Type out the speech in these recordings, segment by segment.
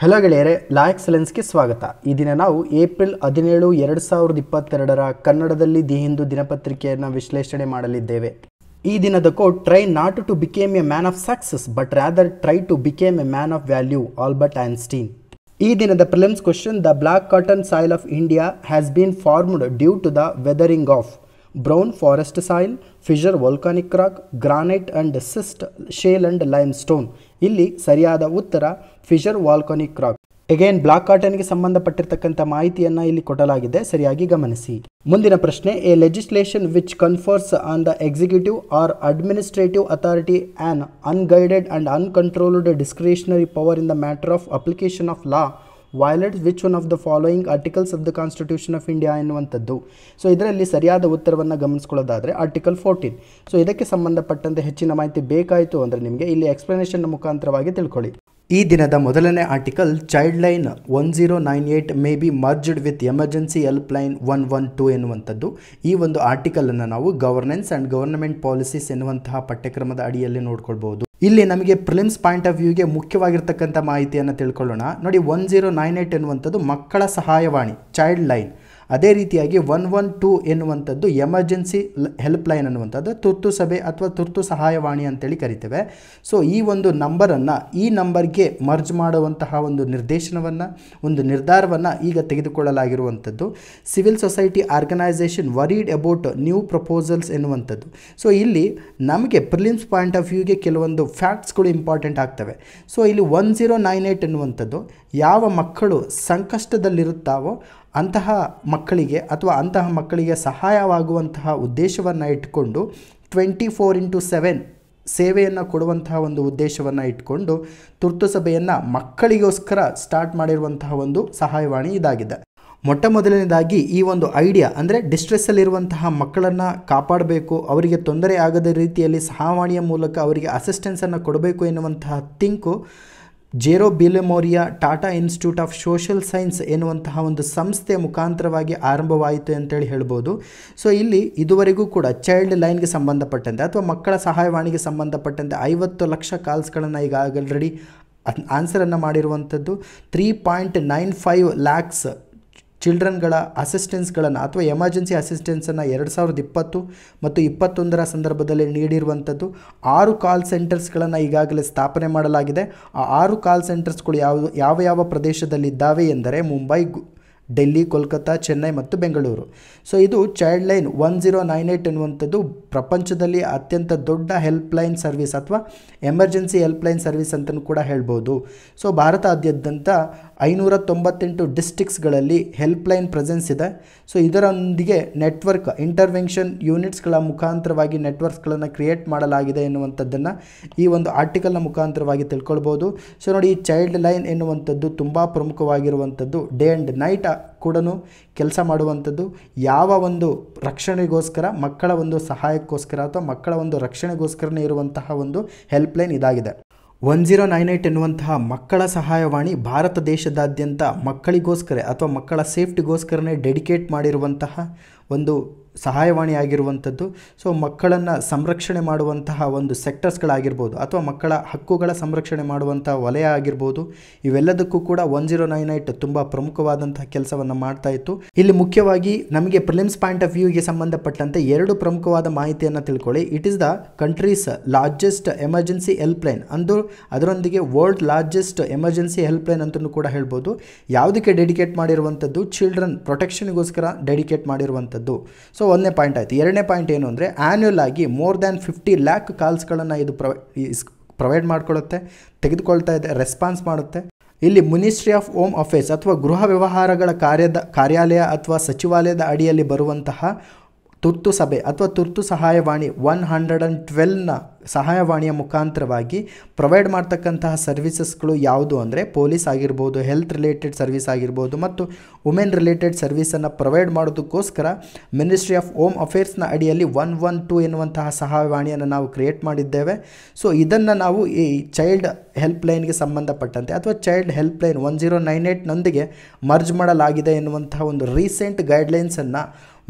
hello ಗೆಳೆಯರೆ ಲಾಯಕ್ ಎಕ್ಸಲೆನ್ಸ್ಗೆ ಸ್ವಾಗತ ಈ ದಿನ ನಾವು ಏಪ್ರಿಲ್ ಹದಿನೇಳು ಎರಡು ಸಾವಿರದ ಇಪ್ಪತ್ತೆರಡರ ಕನ್ನಡದಲ್ಲಿ ದಿ ಹಿಂದೂ ದಿನಪತ್ರಿಕೆಯನ್ನು ವಿಶ್ಲೇಷಣೆ ಮಾಡಲಿದ್ದೇವೆ ಈ ದಿನದ quote try not to become a man of success but rather try to become a man of value Albert Einstein ಈ ದಿನದ prelims question the black cotton soil of India has been formed due to the weathering of brown forest soil fissure volcanic rock granite and schist shale and limestone ಇಲ್ಲಿ ಸರಿಯಾದ ಉತ್ತರ fissure volcanic rock again black ಕಾಟನ್ಗೆ ಸಂಬಂಧಪಟ್ಟಿರತಕ್ಕಂಥ ಮಾಹಿತಿಯನ್ನ ಇಲ್ಲಿ ಕೊಡಲಾಗಿದೆ ಸರಿಯಾಗಿ ಗಮನಿಸಿ ಮುಂದಿನ ಪ್ರಶ್ನೆ a legislation which confers on the executive or administrative authority an unguided and uncontrolled discretionary power in the matter of application of law violates which one of the following articles of the constitution of India ಎನ್ನುವಂಥದ್ದು so ಇದರಲ್ಲಿ ಸರಿಯಾದ ಉತ್ತರವನ್ನು ಗಮನಿಸ್ಕೊಳ್ಳೋದಾದರೆ article fourteen so ಇದಕ್ಕೆ ಸಂಬಂಧಪಟ್ಟಂತೆ ಹೆಚ್ಚಿನ ಮಾಹಿತಿ ಬೇಕಾಯಿತು ಅಂದರೆ ನಿಮಗೆ ಇಲ್ಲಿ ಎಕ್ಸ್ಪ್ಲನೇಷನ್ ಮುಖಾಂತರವಾಗಿ ತಿಳ್ಕೊಳ್ಳಿ ಈ ದಿನದ ಮೊದಲನೇ article child line one zero nine eight may be merged with emergency help line one one two ಎನ್ನುವಂಥದ್ದು ಈ ಒಂದು ಆರ್ಟಿಕಲನ್ನು ನಾವು ಗವರ್ನೆನ್ಸ್ ಆ್ಯಂಡ್ ಗವರ್ನಮೆಂಟ್ ಪಾಲಿಸೀಸ್ ಎನ್ನುವಂತಹ ಪಠ್ಯಕ್ರಮದ ಅಡಿಯಲ್ಲಿ ನೋಡ್ಕೊಳ್ಬೋದು ಇಲ್ಲಿ ನಮಗೆ ಪ್ರಿಲಿಮ್ಸ್ ಪಾಯಿಂಟ್ ಆಫ್ ವ್ಯೂಗೆ ಮುಖ್ಯವಾಗಿರ್ತಕ್ಕಂಥ ಮಾಹಿತಿಯನ್ನು ತಿಳ್ಕೊಳ್ಳೋಣ ನೋಡಿ ಒನ್ ಜೀರೋ ನೈನ್ ಏಯ್ಟ್ ಎನ್ನುವಂಥದ್ದು ಮಕ್ಕಳ ಸಹಾಯವಾಣಿ ಚೈಲ್ಡ್ ಲೈನ್ ಅದೇ ರೀತಿಯಾಗಿ ಒನ್ ಒನ್ ಟೂ ಎನ್ನುವಂಥದ್ದು ಎಮರ್ಜೆನ್ಸಿ ಹೆಲ್ಪ್ಲೈನ್ ಅನ್ನುವಂಥದ್ದು ತುರ್ತು ಸಭೆ ಅಥವಾ ತುರ್ತು ಸಹಾಯವಾಣಿ ಅಂತೇಳಿ ಕರಿತೇವೆ ಸೊ ಈ ಒಂದು ನಂಬರನ್ನು ಈ ನಂಬರ್ಗೆ ಮರ್ಜ್ ಮಾಡುವಂತಹ ಒಂದು ನಿರ್ದೇಶನವನ್ನು ಒಂದು ನಿರ್ಧಾರವನ್ನು ಈಗ ತೆಗೆದುಕೊಳ್ಳಲಾಗಿರುವಂಥದ್ದು civil society organisation worried about new proposals ಎನ್ನುವಂಥದ್ದು ಸೊ ಇಲ್ಲಿ ನಮಗೆ ಪ್ರಿಲಿಮ್ಸ್ ಪಾಯಿಂಟ್ ಆಫ್ ವ್ಯೂಗೆ ಕೆಲವೊಂದು ಫ್ಯಾಕ್ಟ್ಸ್ಗಳು ಇಂಪಾರ್ಟೆಂಟ್ ಆಗ್ತವೆ ಸೊ ಇಲ್ಲಿ ಒನ್ ಜೀರೋ ನೈನ್ ಏಯ್ಟ್ ಎನ್ನುವಂಥದ್ದು ಯಾವ ಮಕ್ಕಳು ಸಂಕಷ್ಟದಲ್ಲಿರುತ್ತಾವೋ ಅಂತಹ ಮಕ್ಕಳಿಗೆ ಅಥವಾ ಅಂತಹ ಮಕ್ಕಳಿಗೆ ಸಹಾಯವಾಗುವಂತಹ ಉದ್ದೇಶವನ್ನು ಇಟ್ಕೊಂಡು ಟ್ವೆಂಟಿ ಫೋರ್ ಇಂಟು ಸೆವೆನ್ ಸೇವೆಯನ್ನು ಕೊಡುವಂತಹ ಒಂದು ಉದ್ದೇಶವನ್ನು ಇಟ್ಕೊಂಡು ತುರ್ತು ಸಭೆಯನ್ನು ಮಕ್ಕಳಿಗೋಸ್ಕರ ಸ್ಟಾರ್ಟ್ ಮಾಡಿರುವಂತಹ ಒಂದು ಸಹಾಯವಾಣಿ ಇದಾಗಿದೆ ಮೊಟ್ಟ ಮೊದಲನೇದಾಗಿ ಈ ಒಂದು ಐಡಿಯಾ ಅಂದರೆ ಡಿಸ್ಟ್ರೆಸ್ಸಲ್ಲಿರುವಂತಹ ಮಕ್ಕಳನ್ನು ಕಾಪಾಡಬೇಕು ಅವರಿಗೆ ತೊಂದರೆ ಆಗದ ರೀತಿಯಲ್ಲಿ ಸಹಾಯವಾಣಿಯ ಮೂಲಕ ಅವರಿಗೆ ಅಸಿಸ್ಟೆನ್ಸನ್ನು ಕೊಡಬೇಕು ಎನ್ನುವಂತಹ think Jeroo Billimoria Tata institute of social science ಎನ್ನುವಂತಹ ಒಂದು ಸಂಸ್ಥೆ ಮುಖಾಂತರವಾಗಿ ಆರಂಭವಾಯಿತು ಅಂತೇಳಿ ಹೇಳ್ಬೋದು ಸೊ ಇಲ್ಲಿ ಇದುವರೆಗೂ ಕೂಡ ಚೈಲ್ಡ್ ಲೈನ್ಗೆ ಸಂಬಂಧಪಟ್ಟಂತೆ ಅಥವಾ ಮಕ್ಕಳ ಸಹಾಯವಾಣಿಗೆ ಸಂಬಂಧಪಟ್ಟಂತೆ ಐವತ್ತು ಲಕ್ಷ ಕಾಲ್ಸ್ಗಳನ್ನು ಈಗ ಆಲ್ರೆಡಿ ಆನ್ಸರನ್ನು ಮಾಡಿರುವಂಥದ್ದು three point nine five lakhs ಚಿಲ್ಡ್ರನ್ಗಳ ಅಸಿಸ್ಟೆನ್ಸ್ಗಳನ್ನು ಅಥವಾ ಎಮರ್ಜೆನ್ಸಿ ಅಸಿಸ್ಟೆನ್ಸನ್ನು ಎರಡು ಸಾವಿರದ ಇಪ್ಪತ್ತು ಮತ್ತು ಇಪ್ಪತ್ತೊಂದರ ಸಂದರ್ಭದಲ್ಲಿ ನೀಡಿರುವಂಥದ್ದು ಆರು ಕಾಲ್ ಸೆಂಟರ್ಸ್ಗಳನ್ನು ಈಗಾಗಲೇ ಸ್ಥಾಪನೆ ಮಾಡಲಾಗಿದೆ ಆ ಆರು ಕಾಲ್ ಸೆಂಟರ್ಸ್ಗಳು ಯಾವ ಯಾವ ಯಾವ ಪ್ರದೇಶದಲ್ಲಿದ್ದಾವೆ ಎಂದರೆ ಮುಂಬೈ ಡೆಲ್ಲಿ ಕೋಲ್ಕತ್ತಾ ಚೆನ್ನೈ ಮತ್ತು ಬೆಂಗಳೂರು ಸೊ ಇದು child line one zero nine eight ಎನ್ನುವಂಥದ್ದು ಪ್ರಪಂಚದಲ್ಲಿ ಅತ್ಯಂತ ದೊಡ್ಡ ಹೆಲ್ಪ್ಲೈನ್ ಸರ್ವಿಸ್ ಅಥವಾ ಎಮರ್ಜೆನ್ಸಿ ಹೆಲ್ಪ್ಲೈನ್ ಸರ್ವಿಸ್ ಅಂತಲೂ ಕೂಡ ಹೇಳ್ಬೋದು ಸೊ ಭಾರತಾದ್ಯಂತ ಐನೂರ ತೊಂಬತ್ತೆಂಟು ಡಿಸ್ಟಿಕ್ಸ್ಗಳಲ್ಲಿ ಹೆಲ್ಪ್ಲೈನ್ ಪ್ರೆಸೆನ್ಸ್ ಇದೆ ಸೊ ಇದರೊಂದಿಗೆ ನೆಟ್ವರ್ಕ್ ಇಂಟರ್ವೆನ್ಷನ್ ಯೂನಿಟ್ಸ್ಗಳ ಮುಖಾಂತರವಾಗಿ ನೆಟ್ವರ್ಕ್ಸ್ಗಳನ್ನು ಕ್ರಿಯೇಟ್ ಮಾಡಲಾಗಿದೆ ಎನ್ನುವಂಥದ್ದನ್ನು ಈ ಒಂದು ಆರ್ಟಿಕಲ್ನ ಮುಖಾಂತರವಾಗಿ ತಿಳ್ಕೊಳ್ಬೋದು ಸೊ ನೋಡಿ ಈ ಚೈಲ್ಡ್ ಲೈನ್ ಎನ್ನುವಂಥದ್ದು ತುಂಬ ಪ್ರಮುಖವಾಗಿರುವಂಥದ್ದು ಡೇ ಆ್ಯಂಡ್ ನೈಟ್ ಕೂಡ ಕೆಲಸ ಮಾಡುವಂಥದ್ದು ಯಾವ ಒಂದು ರಕ್ಷಣೆಗೋಸ್ಕರ ಮಕ್ಕಳ ಒಂದು ಸಹಾಯಕ್ಕೋಸ್ಕರ ಅಥವಾ ಮಕ್ಕಳ ಒಂದು ರಕ್ಷಣೆಗೋಸ್ಕರನೇ ಇರುವಂತಹ ಒಂದು ಹೆಲ್ಪ್ಲೈನ್ ಇದಾಗಿದೆ ಒನ್ ಜೀರೋ ನೈನ್ ಏಯ್ಟ್ ಎನ್ನುವಂತಹ ಮಕ್ಕಳ ಸಹಾಯವಾಣಿ ಭಾರತ ದೇಶದಾದ್ಯಂತ ಮಕ್ಕಳಿಗೋಸ್ಕರ ಅಥವಾ ಮಕ್ಕಳ ಸೇಫ್ಟಿಗೋಸ್ಕರನೇ ಡೆಡಿಕೇಟ್ ಮಾಡಿರುವಂತಹ ಒಂದು ಸಹಾಯವಾಣಿ ಆಗಿರುವಂಥದ್ದು ಸೊ ಮಕ್ಕಳನ್ನು ಸಂರಕ್ಷಣೆ ಮಾಡುವಂತಹ ಒಂದು ಸೆಕ್ಟರ್ಸ್ಗಳಾಗಿರ್ಬೋದು ಅಥವಾ ಮಕ್ಕಳ ಹಕ್ಕುಗಳ ಸಂರಕ್ಷಣೆ ಮಾಡುವಂಥ ವಲಯ ಆಗಿರ್ಬೋದು ಇವೆಲ್ಲದಕ್ಕೂ ಕೂಡ ಒನ್ ಜೀರೋ ನೈನ್ ಏಟ್ ತುಂಬ ಪ್ರಮುಖವಾದಂತಹ ಕೆಲಸವನ್ನು ಮಾಡ್ತಾ ಇತ್ತು ಇಲ್ಲಿ ಮುಖ್ಯವಾಗಿ ನಮಗೆ ಪ್ರಿಲಿಮ್ಸ್ ಪಾಯಿಂಟ್ ಆಫ್ ವ್ಯೂಗೆ ಸಂಬಂಧಪಟ್ಟಂತೆ ಎರಡು ಪ್ರಮುಖವಾದ ಮಾಹಿತಿಯನ್ನು ತಿಳ್ಕೊಳ್ಳಿ it is the country's largest emergency line ಅಂದು ಅದರೊಂದಿಗೆ ವರ್ಲ್ಡ್ ಲಾರ್ಜೆಸ್ಟ್ ಎಮರ್ಜೆನ್ಸಿ ಹೆಲ್ಪ್ಲೈನ್ ಅಂತಲೂ ಕೂಡ ಹೇಳ್ಬೋದು ಯಾವುದಕ್ಕೆ ಡೆಡಿಕೇಟ್ ಮಾಡಿರುವಂಥದ್ದು ಚಿಲ್ಡ್ರನ್ ಪ್ರೊಟೆಕ್ಷನ್ಗೋಸ್ಕರ ಡೆಡಿಕೇಟ್ ಮಾಡಿರುವಂಥದ್ದು ಸೊ ಒಂದನೇ ಪಾಯಿಂಟ್ ಆಯಿತು ಎರಡನೇ ಪಾಯಿಂಟ್ ಏನು ಅಂದರೆ ಆ್ಯನ್ಯಲ್ ಆಗಿ ಮೋರ್ ದ್ಯಾನ್ ಫಿಫ್ಟಿ ಲ್ಯಾಕ್ ಕಾಲ್ಸ್ಗಳನ್ನು ಇದು ಪ್ರೊವೈಡ್ ಮಾಡ್ಕೊಳ್ಳುತ್ತೆ ತೆಗೆದುಕೊಳ್ತಾ ಇದೆ ರೆಸ್ಪಾನ್ಸ್ ಮಾಡುತ್ತೆ ಇಲ್ಲಿ ಮಿನಿಸ್ಟ್ರಿ ಆಫ್ ಹೋಮ್ ಅಫೇರ್ಸ್ ಅಥವಾ ಗೃಹ ವ್ಯವಹಾರಗಳ ಕಾರ್ಯದ ಕಾರ್ಯಾಲಯ ಅಥವಾ ಸಚಿವಾಲಯದ ಅಡಿಯಲ್ಲಿ ಬರುವಂತಹ ತುರ್ತು ಸಭೆ ಅಥವಾ ತುರ್ತು ಸಹಾಯವಾಣಿ ಒನ್ ಹಂಡ್ರೆಡ್ ಆ್ಯಂಡ್ ಟ್ವೆಲ್ನ ಸಹಾಯವಾಣಿಯ ಮುಖಾಂತರವಾಗಿ ಪ್ರೊವೈಡ್ ಮಾಡ್ತಕ್ಕಂತಹ ಸರ್ವಿಸಸ್ಗಳು ಯಾವುದು ಅಂದರೆ ಪೊಲೀಸ್ ಆಗಿರ್ಬೋದು ಹೆಲ್ತ್ ರಿಲೇಟೆಡ್ ಸರ್ವಿಸ್ ಆಗಿರ್ಬೋದು ಮತ್ತು ವುಮೆನ್ ರಿಲೇಟೆಡ್ ಸರ್ವಿಸನ್ನು ಪ್ರೊವೈಡ್ ಮಾಡೋದಕ್ಕೋಸ್ಕರ ಮಿನಿಸ್ಟ್ರಿ ಆಫ್ ಹೋಮ್ ಅಫೇರ್ಸ್ನ ಅಡಿಯಲ್ಲಿ ಒನ್ ಒನ್ ಟೂ ಎನ್ನುವಂತಹ ಸಹಾಯವಾಣಿಯನ್ನು ನಾವು ಕ್ರಿಯೇಟ್ ಮಾಡಿದ್ದೇವೆ ಸೊ ಇದನ್ನು ನಾವು ಈ ಚೈಲ್ಡ್ ಹೆಲ್ಪ್ಲೈನ್ಗೆ ಸಂಬಂಧಪಟ್ಟಂತೆ ಅಥವಾ child helpline one zero nine ಏಟ್ನೊಂದಿಗೆ ಮರ್ಜ್ ಮಾಡಲಾಗಿದೆ ಎನ್ನುವಂತಹ ಒಂದು ರೀಸೆಂಟ್ ಗೈಡ್ಲೈನ್ಸನ್ನು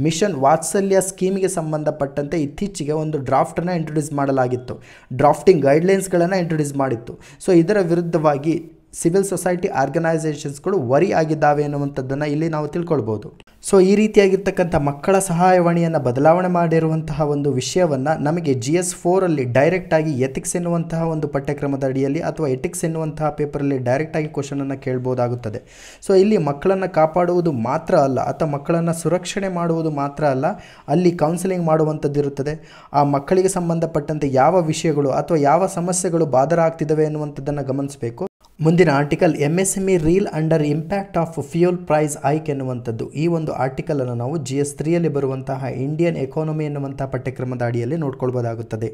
ಮಿಷನ್ ವಾತ್ಸಲ್ಯ ಸ್ಕೀಮಿಗೆ ಸಂಬಂಧಪಟ್ಟಂತೆ ಇತ್ತೀಚೆಗೆ ಒಂದು ಡ್ರಾಫ್ಟನ್ನು ಇಂಟ್ರೊಡ್ಯೂಸ್ ಮಾಡಲಾಗಿತ್ತು ಡ್ರಾಫ್ಟಿಂಗ್ ಗೈಡ್ಲೈನ್ಸ್ಗಳನ್ನು ಇಂಟ್ರೊಡ್ಯೂಸ್ ಮಾಡಿತ್ತು ಸೊ ಇದರ ವಿರುದ್ಧವಾಗಿ ಸಿವಿಲ್ ಸೊಸೈಟಿ ಆರ್ಗನೈಸೇಷನ್ಸ್ಗಳು ವರಿ ಆಗಿದ್ದಾವೆ ಎನ್ನುವಂಥದ್ದನ್ನು ಇಲ್ಲಿ ನಾವು ತಿಳ್ಕೊಳ್ಬೋದು ಸೊ ಈ ರೀತಿಯಾಗಿರ್ತಕ್ಕಂಥ ಮಕ್ಕಳ ಸಹಾಯವಾಣಿಯನ್ನು ಬದಲಾವಣೆ ಮಾಡಿರುವಂತಹ ಒಂದು ವಿಷಯವನ್ನು ನಮಗೆ ಜಿ ಎಸ್ ಫೋರಲ್ಲಿ ಡೈರೆಕ್ಟಾಗಿ ಎಥಿಕ್ಸ್ ಎನ್ನುವಂತಹ ಒಂದು ಪಠ್ಯಕ್ರಮದ ಅಡಿಯಲ್ಲಿ ಅಥವಾ ಎಥಿಕ್ಸ್ ಎನ್ನುವಂತಹ ಪೇಪರಲ್ಲಿ ಡೈರೆಕ್ಟಾಗಿ ಕ್ವಶನನ್ನು ಕೇಳ್ಬೋದಾಗುತ್ತದೆ ಸೊ ಇಲ್ಲಿ ಮಕ್ಕಳನ್ನು ಕಾಪಾಡುವುದು ಮಾತ್ರ ಅಲ್ಲ ಅಥವಾ ಮಕ್ಕಳನ್ನು ಸುರಕ್ಷಣೆ ಮಾಡುವುದು ಮಾತ್ರ ಅಲ್ಲ ಅಲ್ಲಿ ಕೌನ್ಸಿಲಿಂಗ್ ಮಾಡುವಂಥದ್ದಿರುತ್ತದೆ ಆ ಮಕ್ಕಳಿಗೆ ಸಂಬಂಧಪಟ್ಟಂತೆ ಯಾವ ವಿಷಯಗಳು ಅಥವಾ ಯಾವ ಸಮಸ್ಯೆಗಳು ಬಾಧರ ಆಗ್ತಿದ್ದಾವೆ ಎನ್ನುವಂಥದ್ದನ್ನು ಗಮನಿಸಬೇಕು ಮುಂದಿನ article M S M E reel under impact of fuel price hike ಎನ್ನುವಂಥದ್ದು ಈ ಒಂದು ಆರ್ಟಿಕಲನ್ನು ನಾವು ಜಿ ಎಸ್ ತ್ರೀಯಲ್ಲಿ ಬರುವಂತಹ ಇಂಡಿಯನ್ ಎಕಾನಮಿ ಎನ್ನುವಂಥ ಪಠ್ಯಕ್ರಮದ ಅಡಿಯಲ್ಲಿ ನೋಡ್ಕೊಳ್ಬೋದಾಗುತ್ತದೆ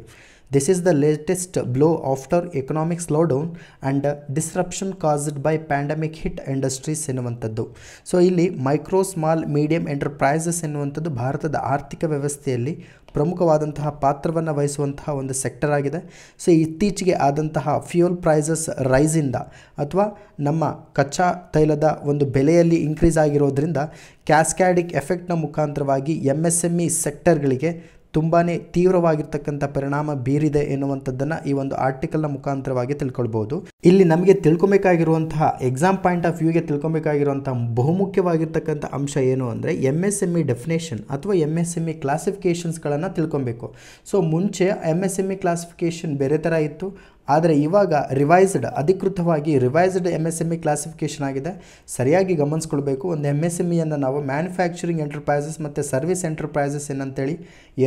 this is the latest blow after economic slowdown and disruption caused by pandemic hit industries ಎನ್ನುವಂಥದ್ದು ಸೊ ಇಲ್ಲಿ ಮೈಕ್ರೋ ಸ್ಮಾಲ್ ಮೀಡಿಯಂ ಎಂಟರ್ಪ್ರೈಸಸ್ ಎನ್ನುವಂಥದ್ದು ಭಾರತದ ಆರ್ಥಿಕ ವ್ಯವಸ್ಥೆಯಲ್ಲಿ ಪ್ರಮುಖವಾದಂತಹ ಪಾತ್ರವನ್ನು ವಹಿಸುವಂತಹ ಒಂದು ಸೆಕ್ಟರ್ ಆಗಿದೆ ಸೊ ಇತ್ತೀಚೆಗೆ ಆದಂತಹ ಫ್ಯೂಯಲ್ ಪ್ರೈಸಸ್ ರೈಸಿಂದ ಅಥವಾ ನಮ್ಮ ಕಚ್ಚಾ ತೈಲದ ಒಂದು ಬೆಲೆಯಲ್ಲಿ ಇನ್ಕ್ರೀಸ್ ಆಗಿರೋದ್ರಿಂದ ಕ್ಯಾಸ್ಕ್ಯಾಡಿಕ್ ಎಫೆಕ್ಟ್ನ ಮುಖಾಂತರವಾಗಿ ಎಮ್ ಎಸ್ ಎಮ್ ಇ ಸೆಕ್ಟರ್ಗಳಿಗೆ ತುಂಬಾ ತೀವ್ರವಾಗಿರ್ತಕ್ಕಂಥ ಪರಿಣಾಮ ಬೀರಿದೆ ಎನ್ನುವಂಥದ್ದನ್ನು ಈ ಒಂದು ಆರ್ಟಿಕಲ್ನ ಮುಖಾಂತರವಾಗಿ ತಿಳ್ಕೊಳ್ಬೋದು ಇಲ್ಲಿ ನಮಗೆ ತಿಳ್ಕೊಬೇಕಾಗಿರುವಂತಹ ಎಕ್ಸಾಮ್ ಪಾಯಿಂಟ್ ಆಫ್ ವ್ಯೂಗೆ ತಿಳ್ಕೊಬೇಕಾಗಿರುವಂಥ ಬಹುಮುಖ್ಯವಾಗಿರ್ತಕ್ಕಂಥ ಅಂಶ ಏನು ಅಂದರೆ M S M E definition ಅಥವಾ ಎಮ್ ಎಸ್ ಎಮ್ ಇ ಕ್ಲಾಸಿಫಿಕೇಷನ್ಸ್ಗಳನ್ನು ತಿಳ್ಕೊಬೇಕು ಸೊ ಮುಂಚೆ M S M E classification ಬೇರೆ ಥರ ಇತ್ತು ಆದರೆ ಇವಾಗ ರಿವೈಸ್ಡ್ ಅಧಿಕೃತವಾಗಿ revised M S M E classification ಆಗಿದೆ ಸರಿಯಾಗಿ ಗಮನಿಸ್ಕೊಳ್ಬೇಕು ಒಂದು ಎಮ್ ಎಸ್ ಎಮ್ ಇಯನ್ನು ನಾವು ಮ್ಯಾನುಫ್ಯಾಕ್ಚರಿಂಗ್ ಎಂಟರ್ಪ್ರೈಸಸ್ ಮತ್ತು ಸರ್ವಿಸ್ ಎಂಟರ್ಪ್ರೈಸಸ್ ಏನಂತೇಳಿ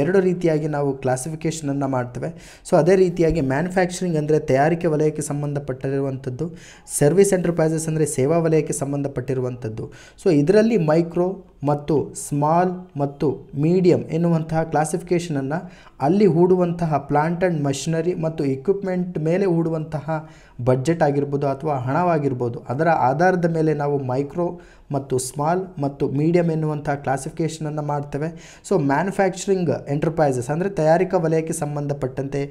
ಎರಡು ರೀತಿಯಾಗಿ ನಾವು ಕ್ಲಾಸಿಫಿಕೇಷನನ್ನು ಮಾಡ್ತೇವೆ ಸೊ ಅದೇ ರೀತಿಯಾಗಿ ಮ್ಯಾನುಫ್ಯಾಕ್ಚರಿಂಗ್ ಅಂದರೆ ತಯಾರಿಕೆ ವಲಯಕ್ಕೆ ಸಂಬಂಧಪಟ್ಟಿರುವಂಥದ್ದು ಸರ್ವಿಸ್ ಎಂಟರ್ಪ್ರೈಸಸ್ ಅಂದರೆ ಸೇವಾ ವಲಯಕ್ಕೆ ಸಂಬಂಧಪಟ್ಟಿರುವಂಥದ್ದು ಸೊ ಇದರಲ್ಲಿ ಮೈಕ್ರೋ ಮತ್ತು ಸ್ಮಾಲ್ ಮತ್ತು ಮೀಡಿಯಂ ಎನ್ನುವಂತಹ ಕ್ಲಾಸಿಫಿಕೇಷನನ್ನು ಅಲ್ಲಿ ಹೂಡುವಂತಹ ಪ್ಲಾಂಟ್ ಆ್ಯಂಡ್ ಮಷಿನರಿ ಮತ್ತು ಇಕ್ವಿಪ್ಮೆಂಟ್ ಮೇಲೆ ಹೂಡುವಂತಹ ಬಡ್ಜೆಟ್ ಆಗಿರ್ಬೋದು ಅಥವಾ ಹಣವಾಗಿರ್ಬೋದು ಅದರ ಆಧಾರದ ಮೇಲೆ ನಾವು ಮೈಕ್ರೋ ಮತ್ತು ಸ್ಮಾಲ್ ಮತ್ತು ಮೀಡಿಯಂ ಎನ್ನುವಂತಹ ಕ್ಲಾಸಿಫಿಕೇಷನನ್ನು ಮಾಡ್ತೇವೆ ಸೊ ಮ್ಯಾನುಫ್ಯಾಕ್ಚರಿಂಗ್ ಎಂಟರ್ಪ್ರೈಸಸ್ ಅಂದರೆ ತಯಾರಿಕಾ ವಲಯಕ್ಕೆ ಸಂಬಂಧಪಟ್ಟಂತೆ